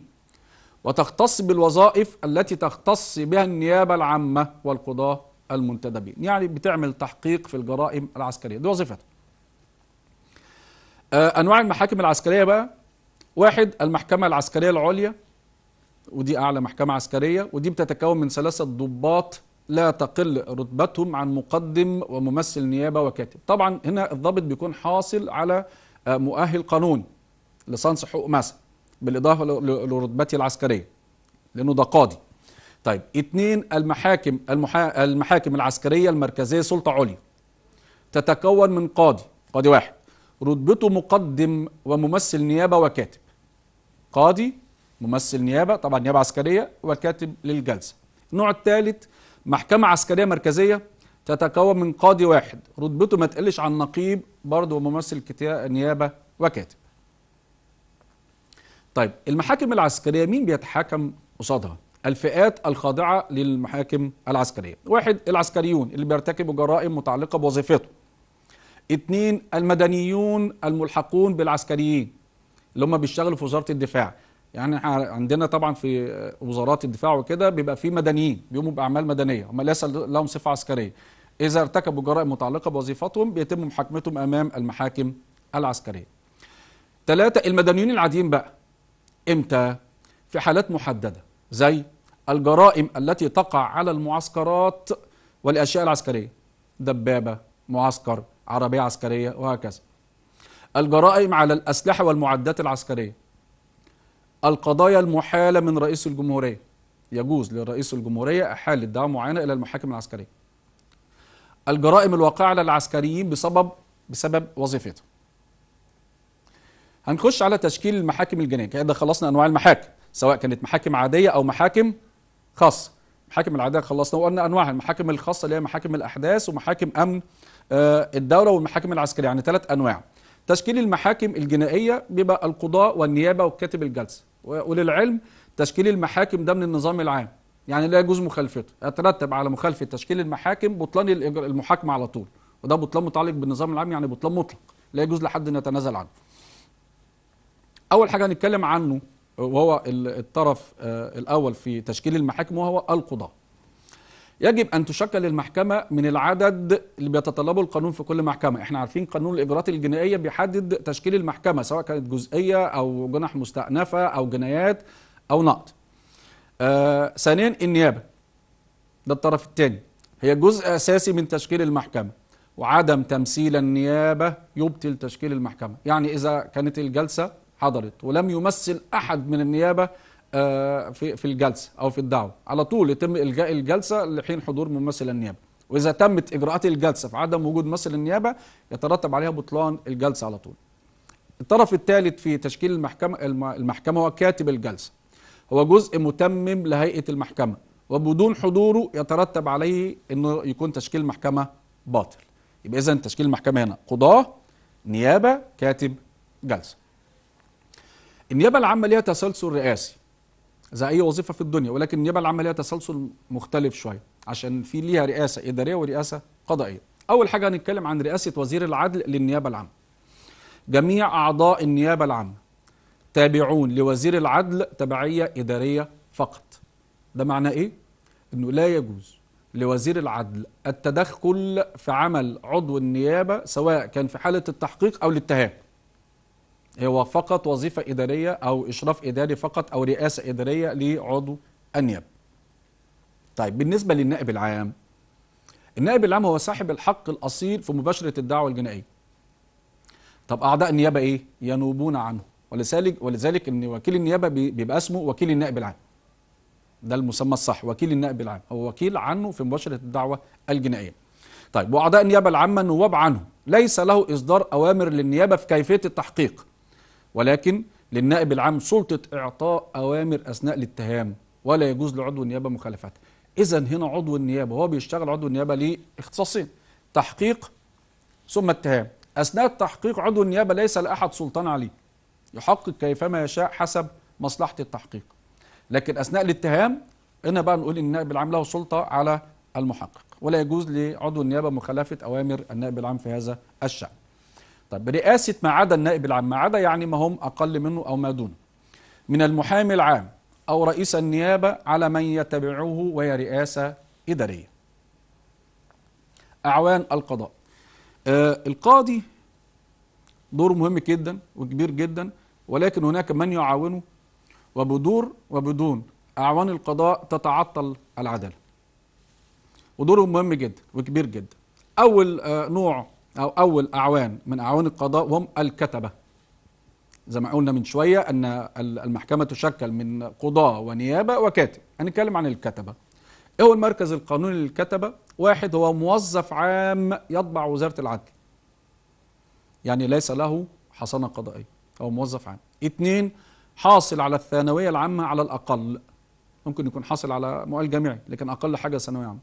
وتختص بالوظائف التي تختص بها النيابه العامه والقضاه المنتدبين يعني بتعمل تحقيق في الجرائم العسكريه دي وظيفتها آه، انواع المحاكم العسكريه بقى واحد المحكمه العسكريه العليا ودي اعلى محكمه عسكريه ودي بتتكون من ثلاثه ضباط لا تقل رتبتهم عن مقدم وممثل نيابه وكاتب طبعا هنا الضابط بيكون حاصل على آه، مؤهل قانوني لصنص حقوق مثلا بالاضافه لرتبته العسكريه لانه ده قاضي طيب اثنين المحاكم المحا... المحاكم العسكريه المركزيه سلطه عليا تتكون من قاضي قاضي واحد رتبته مقدم وممثل نيابه وكاتب قاضي ممثل نيابه طبعا نيابه عسكريه وكاتب للجلسه النوع الثالث محكمه عسكريه مركزيه تتكون من قاضي واحد رتبته ما تقلش عن نقيب برضه وممثل نيابه وكاتب طيب المحاكم العسكريه مين بيتحاكم قصادها الفئات الخاضعه للمحاكم العسكريه واحد العسكريون اللي بيرتكبوا جرائم متعلقه بوظيفتهم اثنين المدنيون الملحقون بالعسكريين اللي هم بيشتغلوا في وزاره الدفاع يعني عندنا طبعا في وزارات الدفاع وكده بيبقى في مدنيين بيقوموا باعمال مدنيه هم ليس لهم صفه عسكريه إذا ارتكبوا جرائم متعلقة بوظيفتهم بيتم محاكمتهم أمام المحاكم العسكرية ثلاثة المدنيين العاديين بقى إمتى؟ في حالات محددة زي الجرائم التي تقع على المعسكرات والأشياء العسكرية دبابة معسكر عربية عسكرية وهكذا الجرائم على الأسلحة والمعدات العسكرية القضايا المحالة من رئيس الجمهورية يجوز لرئيس الجمهورية أحال الدعوة معينة إلى المحاكم العسكرية الجرائم الواقعة على العسكريين بسبب بسبب وظيفتهم هنخش على تشكيل المحاكم الجنائية كده خلصنا أنواع المحاكم سواء كانت محاكم عادية أو محاكم خاصة المحاكم العادية خلصنا وقلنا أنواعها المحاكم الخاصة اللي هي محاكم الأحداث ومحاكم أمن آه، الدولة والمحاكم العسكرية يعني ثلاث أنواع تشكيل المحاكم الجنائية بيبقى القضاء والنيابة وكاتب الجلسة وللعلم تشكيل المحاكم ده من النظام العام يعني لا يجوز مخالفته يترتب على مخالفه تشكيل المحاكم بطلان المحاكمه على طول وده بطلان متعلق بالنظام العام يعني بطلان مطلق لا يجوز لحد ان يتنازل عنه اول حاجه هنتكلم عنه وهو الطرف آه، الاول في تشكيل المحاكم وهو القضاه يجب ان تشكل المحكمه من العدد اللي بيتطلبه القانون في كل محكمه احنا عارفين قانون الاجراءات الجنائيه بيحدد تشكيل المحكمه سواء كانت جزئيه او جنح مستأنفه او جنايات او نقد آه ثانيا النيابة ده الطرف الثاني هي جزء أساسي من تشكيل المحكمة وعدم تمثيل النيابة يبطل تشكيل المحكمة يعني إذا كانت الجلسة حضرت ولم يمثل أحد من النيابة آه، في في الجلسة أو في الدعوة على طول يتم إلغاء الجلسة لحين حضور ممثل النيابة وإذا تمت إجراءات الجلسة في عدم وجود ممثل النيابة يترتب عليها بطلان الجلسة على طول الطرف الثالث في تشكيل المحكمة المحكمة هو كاتب الجلسة هو جزء متمم لهيئة المحكمة وبدون حضوره يترتب عليه أنه يكون تشكيل محكمة باطل يبقى إذا تشكيل المحكمة هنا قضاة نيابة كاتب جلسة النيابة العامة ليها تسلسل رئاسي زي أي وظيفة في الدنيا ولكن النيابة العامة ليها تسلسل مختلف شوية عشان في ليها رئاسة إدارية ورئاسة قضائية أول حاجة هنتكلم عن رئاسة وزير العدل للنيابة العامة جميع أعضاء النيابة العامة تابعون لوزير العدل تبعية إدارية فقط ده معنى إيه؟ أنه لا يجوز لوزير العدل التدخل في عمل عضو النيابة سواء كان في حالة التحقيق أو الاتهام هو فقط وظيفة إدارية أو إشراف إداري فقط أو رئاسة إدارية لعضو النيابة طيب بالنسبة للنائب العام النائب العام هو صاحب الحق الأصيل في مباشرة الدعوة الجنائية طب أعضاء النيابة إيه؟ ينوبون عنه ولذلك ولذلك ان وكيل النيابه بيبقى اسمه وكيل النائب العام ده المسمى الصح وكيل النائب العام هو وكيل عنه في مباشره الدعوه الجنائيه طيب واعضاء النيابه العامه نواب عنه ليس له اصدار اوامر للنيابه في كيفيه التحقيق ولكن للنائب العام سلطه اعطاء اوامر اثناء الاتهام ولا يجوز لعضو النيابه مخالفاته. اذا هنا عضو النيابه هو بيشتغل عضو النيابه ليه اختصاصين تحقيق ثم اتهام اثناء التحقيق عضو النيابه ليس لاحد سلطان عليه يحقق كيفما يشاء حسب مصلحة التحقيق لكن أثناء الاتهام هنا بقى نقول إن النائب العام له سلطة على المحقق ولا يجوز لعضو النيابة مخالفة أوامر النائب العام في هذا الشأن طب برئاسة ما عدا النائب العام ما عدا يعني ما هم أقل منه أو ما دونه من المحامي العام أو رئيس النيابة على من يتبعه وهي رئاسة إدارية أعوان القضاء آه القاضي دور مهم جدا وكبير جدا ولكن هناك من يعاونه وبدور وبدون أعوان القضاء تتعطل العدالة ودورهم مهم جدا وكبير جدا أول آه، نوع أو أول أعوان من أعوان القضاء هم الكتبة زي ما قلنا من شوية أن المحكمة تشكل من قضاة ونيابة وكاتب هنتكلم عن الكتبة إيه هو المركز القانوني للكتبة واحد هو موظف عام يطبع وزارة العدل يعني ليس له حصانة قضائية أو موظف عام اثنين حاصل على الثانوية العامة على الأقل ممكن يكون حاصل على مؤهل جامعي لكن أقل حاجة ثانوية عامة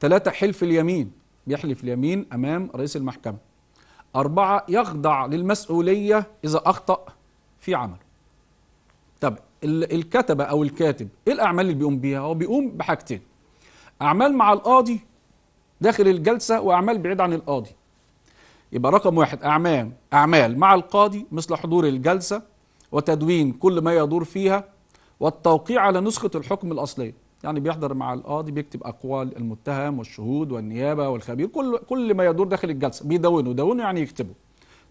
ثلاثة حلف اليمين بيحلف اليمين أمام رئيس المحكمة أربعة يخضع للمسؤولية إذا أخطأ في عمله طب الكتبة أو الكاتب إيه الأعمال اللي بيقوم بيها هو بيقوم بحاجتين أعمال مع القاضي داخل الجلسة وأعمال بعيد عن القاضي يبقى رقم واحد أعمال أعمال مع القاضي مثل حضور الجلسة وتدوين كل ما يدور فيها والتوقيع على نسخة الحكم الأصلية يعني بيحضر مع القاضي بيكتب أقوال المتهم والشهود والنيابة والخبير كل كل ما يدور داخل الجلسة بيدونه دونه يعني يكتبه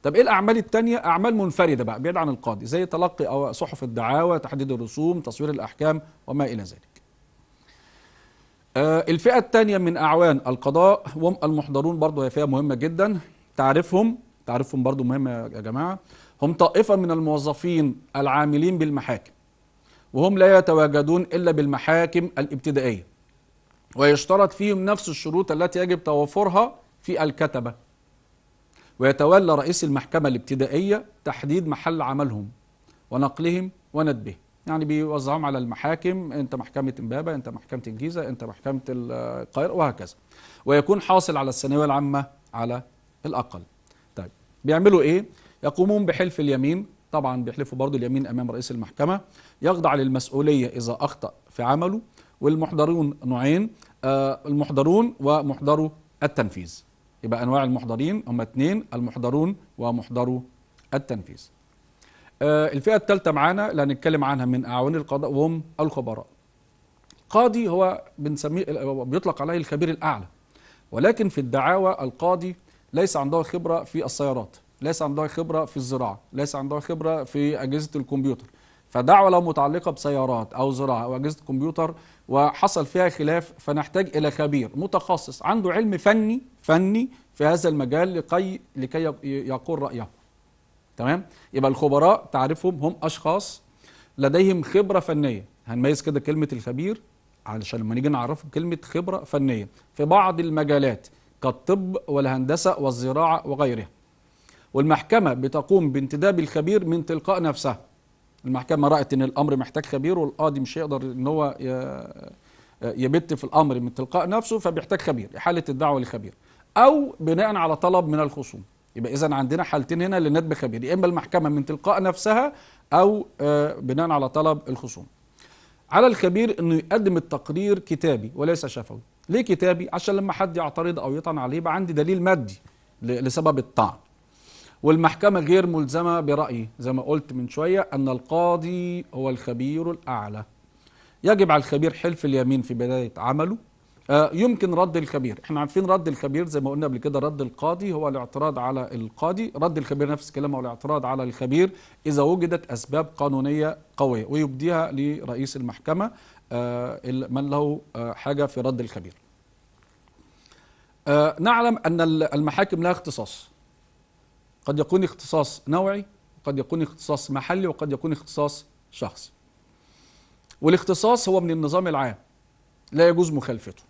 طب ايه الاعمال التانية اعمال منفردة بقى بعيد عن القاضي زي تلقي او صحف الدعاوى تحديد الرسوم تصوير الاحكام وما الى ذلك آه، الفئة الثانية من أعوان القضاء وهم المحضرون برضه هي فئة مهمة جدا تعريفهم تعريفهم برضو مهم يا جماعة هم طائفة من الموظفين العاملين بالمحاكم وهم لا يتواجدون إلا بالمحاكم الابتدائية ويشترط فيهم نفس الشروط التي يجب توفرها في الكتبة ويتولى رئيس المحكمة الابتدائية تحديد محل عملهم ونقلهم وندبهم يعني بيوزعهم على المحاكم انت محكمه امبابه انت محكمه الجيزه انت محكمه القاهره وهكذا ويكون حاصل على الثانويه العامه على الأقل طيب بيعملوا إيه؟ يقومون بحلف اليمين طبعا بيحلفوا برضه اليمين أمام رئيس المحكمة يخضع للمسؤولية إذا أخطأ في عمله والمحضرون نوعين آه المحضرون ومحضروا التنفيذ يبقى أنواع المحضرين هم اثنين المحضرون ومحضروا التنفيذ آه الفئة الثالثة معانا اللي هنتكلم عنها من أعوان القضاء وهم الخبراء قاضي هو بنسميه بيطلق عليه الخبير الأعلى ولكن في الدعاوى القاضي ليس عندها خبرة في السيارات ليس عندها خبرة في الزراعة ليس عندها خبرة في أجهزة الكمبيوتر فدعوة لو متعلقة بسيارات أو زراعة أو أجهزة كمبيوتر وحصل فيها خلاف فنحتاج إلى خبير متخصص عنده علم فني فني في هذا المجال لكي لكي يقول رأيه تمام يبقى الخبراء تعرفهم هم أشخاص لديهم خبرة فنية هنميز كده كلمة الخبير علشان لما نيجي نعرفه كلمة خبرة فنية في بعض المجالات كالطب والهندسة والزراعة وغيرها والمحكمة بتقوم بانتداب الخبير من تلقاء نفسها المحكمة رأت إن الأمر محتاج خبير والقاضي مش هيقدر إن هو يبت في الأمر من تلقاء نفسه فبيحتاج خبير إحالة الدعوة لخبير أو بناء على طلب من الخصوم يبقى إذا عندنا حالتين هنا لندب خبير يا إما المحكمة من تلقاء نفسها أو آه، بناء على طلب الخصوم على الخبير أنه يقدم التقرير كتابي وليس شفوي ليه كتابي عشان لما حد يعترض او يطعن عليه يبقى عندي دليل مادي لسبب الطعن والمحكمة غير ملزمة برأيي زي ما قلت من شوية أن القاضي هو الخبير الأعلى يجب على الخبير حلف اليمين في بداية عمله آه يمكن رد الخبير احنا عارفين رد الخبير زي ما قلنا قبل كده رد القاضي هو الاعتراض على القاضي رد الخبير نفس الكلام هو الاعتراض على الخبير إذا وجدت أسباب قانونية قوية ويبديها لرئيس المحكمة آه، من له آه، حاجة في رد الكبير آه، نعلم أن المحاكم لها اختصاص قد يكون اختصاص نوعي وقد يكون اختصاص محلي وقد يكون اختصاص شخصي والاختصاص هو من النظام العام لا يجوز مخالفته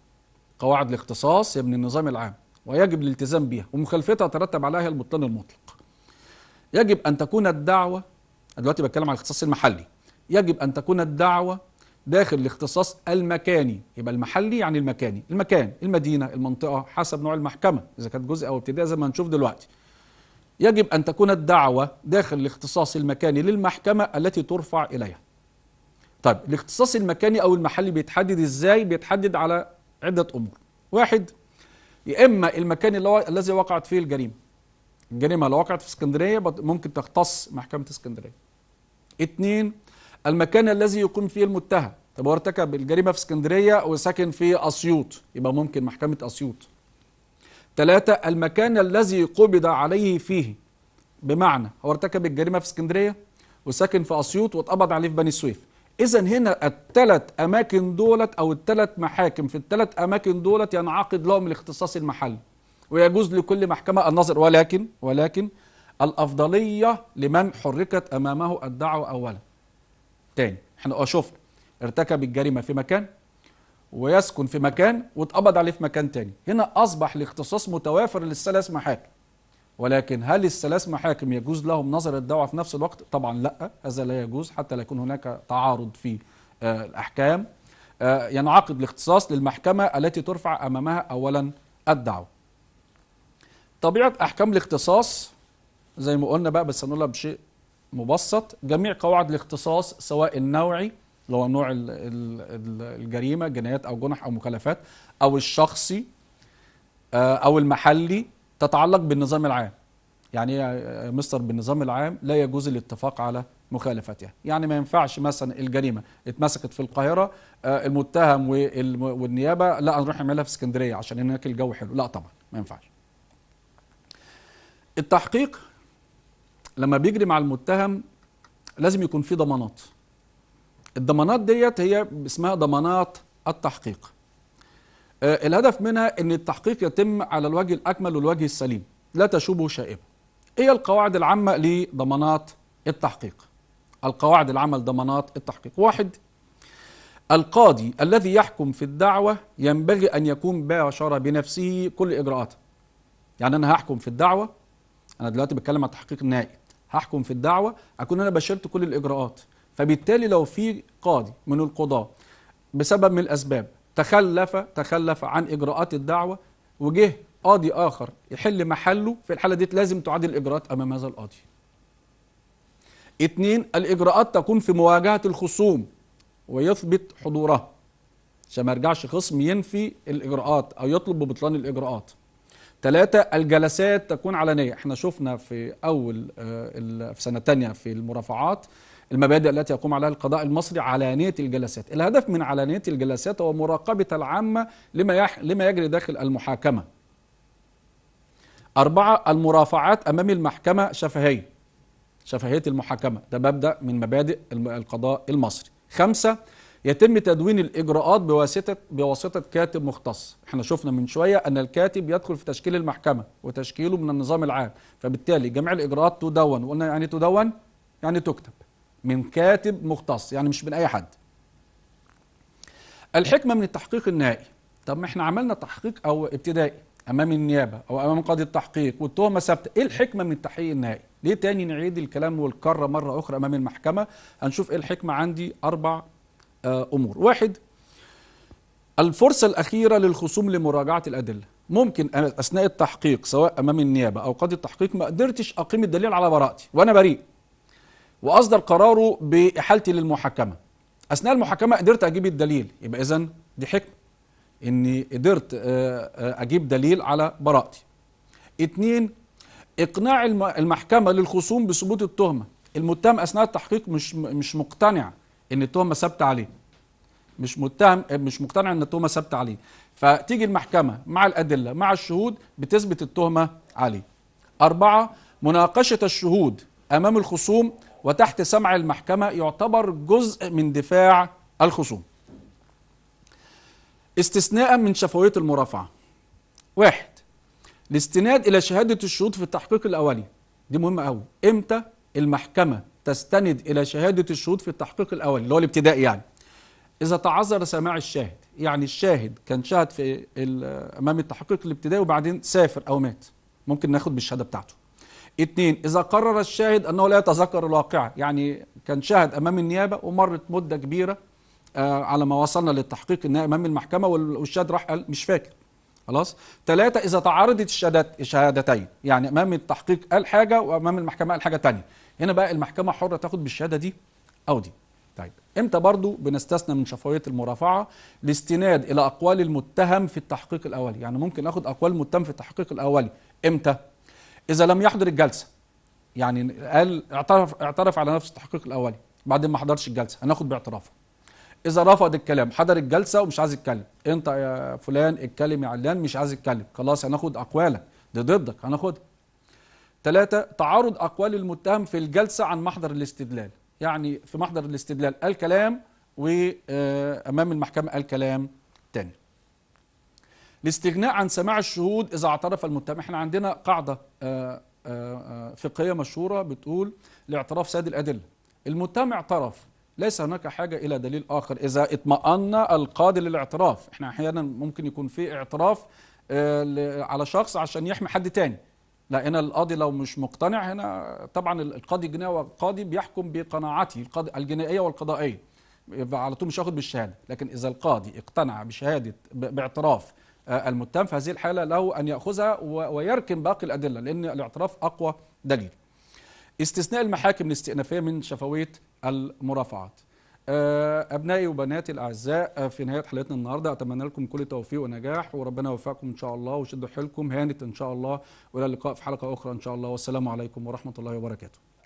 قواعد الاختصاص هي من النظام العام ويجب الالتزام بها ومخالفتها ترتب عليها البطلان المطلق يجب أن تكون الدعوة دلوقتي بتكلم على الاختصاص المحلي يجب أن تكون الدعوة داخل الاختصاص المكاني يبقى المحلي يعني المكاني المكان المدينة المنطقة حسب نوع المحكمة إذا كانت جزء أو ابتداء زي ما هنشوف دلوقتي يجب أن تكون الدعوة داخل الاختصاص المكاني للمحكمة التي ترفع إليها طيب الاختصاص المكاني أو المحلي بيتحدد إزاي بيتحدد على عدة أمور واحد يا إما المكان الذي وقعت فيه الجريمة الجريمة لو وقعت في اسكندرية ممكن تختص محكمة اسكندرية اتنين المكان الذي يقيم فيه المتهم طب هو ارتكب الجريمه في اسكندريه وساكن في اسيوط يبقى ممكن محكمه اسيوط ثلاثة المكان الذي قبض عليه فيه بمعنى هو ارتكب الجريمة في اسكندرية وساكن في أسيوط واتقبض عليه في بني سويف إذا هنا الثلاث أماكن دولت أو الثلاث محاكم في الثلاث أماكن دولت ينعقد لهم الاختصاص المحلي ويجوز لكل محكمة النظر ولكن ولكن الأفضلية لمن حركت أمامه الدعوة أولا تاني احنا اه شفنا ارتكب الجريمه في مكان ويسكن في مكان واتقبض عليه في مكان تاني هنا اصبح الاختصاص متوافر للثلاث محاكم ولكن هل الثلاث محاكم يجوز لهم نظر الدعوه في نفس الوقت طبعا لا هذا لا يجوز حتى لا يكون هناك تعارض في آه، الاحكام آه، ينعقد الاختصاص للمحكمه التي ترفع امامها اولا الدعوه طبيعه احكام الاختصاص زي ما قلنا بقى بس هنقولها بشيء مبسط جميع قواعد الاختصاص سواء النوعي اللي هو نوع الجريمه جنايات او جنح او مخالفات او الشخصي آه، او المحلي تتعلق بالنظام العام يعني يا مستر بالنظام العام لا يجوز الاتفاق على مخالفتها يعني ما ينفعش مثلا الجريمه اتمسكت في القاهره آه، المتهم والنيابه لا نروح نعملها في اسكندريه عشان هناك الجو حلو لا طبعا ما ينفعش التحقيق لما بيجري مع المتهم لازم يكون في ضمانات الضمانات ديت هي اسمها ضمانات التحقيق آه، الهدف منها ان التحقيق يتم على الوجه الاكمل والوجه السليم لا تشوبه شائبه ايه القواعد العامه لضمانات التحقيق القواعد العامه لضمانات التحقيق واحد القاضي الذي يحكم في الدعوه ينبغي ان يكون باشر بنفسه كل اجراءاته يعني انا هحكم في الدعوه انا دلوقتي بتكلم عن التحقيق النهائي هحكم في الدعوه اكون انا بشرت كل الاجراءات فبالتالي لو في قاضي من القضاه بسبب من الاسباب تخلف تخلف عن اجراءات الدعوه وجه قاضي اخر يحل محله في الحاله دي لازم تعاد الاجراءات امام هذا القاضي اثنين الاجراءات تكون في مواجهه الخصوم ويثبت حضورها عشان ما يرجعش خصم ينفي الاجراءات او يطلب ببطلان الاجراءات ثلاثة الجلسات تكون علنية احنا شفنا في أول آه، في سنة تانية في المرافعات المبادئ التي يقوم عليها القضاء المصري علانية الجلسات الهدف من علانية الجلسات هو مراقبة العامة لما, يح... لما يجري داخل المحاكمة أربعة المرافعات أمام المحكمة شفهية شفهية المحاكمة ده مبدأ من مبادئ القضاء المصري خمسة يتم تدوين الاجراءات بواسطه بواسطه كاتب مختص احنا شفنا من شويه ان الكاتب يدخل في تشكيل المحكمه وتشكيله من النظام العام فبالتالي جميع الاجراءات تدون وقلنا يعني تدون يعني تكتب من كاتب مختص يعني مش من اي حد الحكمه من التحقيق النهائي طب ما احنا عملنا تحقيق او ابتدائي امام النيابه او امام قاضي التحقيق والتهمه ثابته ايه الحكمه من التحقيق النهائي ليه تاني نعيد الكلام والكرة مره اخرى امام المحكمه هنشوف ايه الحكمه عندي اربع امور واحد الفرصه الاخيره للخصوم لمراجعه الادله ممكن اثناء التحقيق سواء امام النيابه او قاضي التحقيق ما قدرتش اقيم الدليل على براءتي وانا بريء واصدر قراره باحالتي للمحاكمه اثناء المحاكمه قدرت اجيب الدليل يبقى اذا دي حكمه اني قدرت آه، آه، اجيب دليل على براءتي اتنين اقناع المحكمه للخصوم بثبوت التهمه المتهم اثناء التحقيق مش مش مقتنع ان التهمه ثابته عليه مش متهم مش مقتنع ان التهمه ثابته عليه فتيجي المحكمه مع الادله مع الشهود بتثبت التهمه عليه أربعة مناقشة الشهود أمام الخصوم وتحت سمع المحكمة يعتبر جزء من دفاع الخصوم استثناء من شفوية المرافعة واحد الاستناد إلى شهادة الشهود في التحقيق الأولي دي مهمة قوي إمتى المحكمة تستند إلى شهادة الشهود في التحقيق الأولي اللي هو الابتدائي يعني إذا تعذر سماع الشاهد يعني الشاهد كان شاهد في أمام التحقيق الابتدائي وبعدين سافر أو مات ممكن ناخد بالشهادة بتاعته اثنين إذا قرر الشاهد أنه لا يتذكر الواقعة يعني كان شاهد أمام النيابة ومرت مدة كبيرة آه على ما وصلنا للتحقيق إنها أمام المحكمة والشاهد راح قال مش فاكر خلاص ثلاثة إذا تعارضت الشهادات الشهادتين يعني أمام التحقيق قال حاجة وأمام المحكمة قال حاجة تانية هنا بقى المحكمة حرة تاخد بالشهادة دي أو دي طيب امتى برضو بنستثنى من شفويه المرافعه الاستناد الى اقوال المتهم في التحقيق الاولي يعني ممكن اخد اقوال المتهم في التحقيق الاولي امتى اذا لم يحضر الجلسه يعني قال اعترف اعترف على نفسه التحقيق الاولي بعدين ما حضرش الجلسه هناخد باعترافه اذا رفض الكلام حضر الجلسه ومش عايز يتكلم انت يا فلان اتكلم يا علان مش عايز يتكلم خلاص هناخد اقوالك ده ضدك هناخدها ثلاثة تعارض أقوال المتهم في الجلسة عن محضر الاستدلال يعني في محضر الاستدلال قال كلام وامام آه، المحكمه قال كلام تاني الاستغناء عن سماع الشهود اذا اعترف المتهم احنا عندنا قاعده آه، آه، فقهيه مشهوره بتقول الاعتراف ساد الادله المتهم اعترف ليس هناك حاجة إلى دليل آخر إذا اطمأن القاضي للاعتراف إحنا أحيانا ممكن يكون في اعتراف على شخص عشان يحمي حد تاني لا هنا القاضي لو مش مقتنع هنا طبعا القاضي الجنائي والقاضي بيحكم بقناعته الجنائيه والقضائيه على طول مش هاخد بالشهاده لكن اذا القاضي اقتنع بشهاده باعتراف آه، المتهم في هذه الحاله له ان ياخذها ويركن باقي الادله لان الاعتراف اقوى دليل استثناء المحاكم الاستئنافيه من شفويه المرافعات آه، أبنائي وبناتي الأعزاء آه، في نهاية حلقتنا النهاردة أتمنى لكم كل التوفيق ونجاح وربنا يوفقكم إن شاء الله وشدوا حيلكم هانت إن شاء الله وإلى اللقاء في حلقة أخرى إن شاء الله والسلام عليكم ورحمة الله وبركاته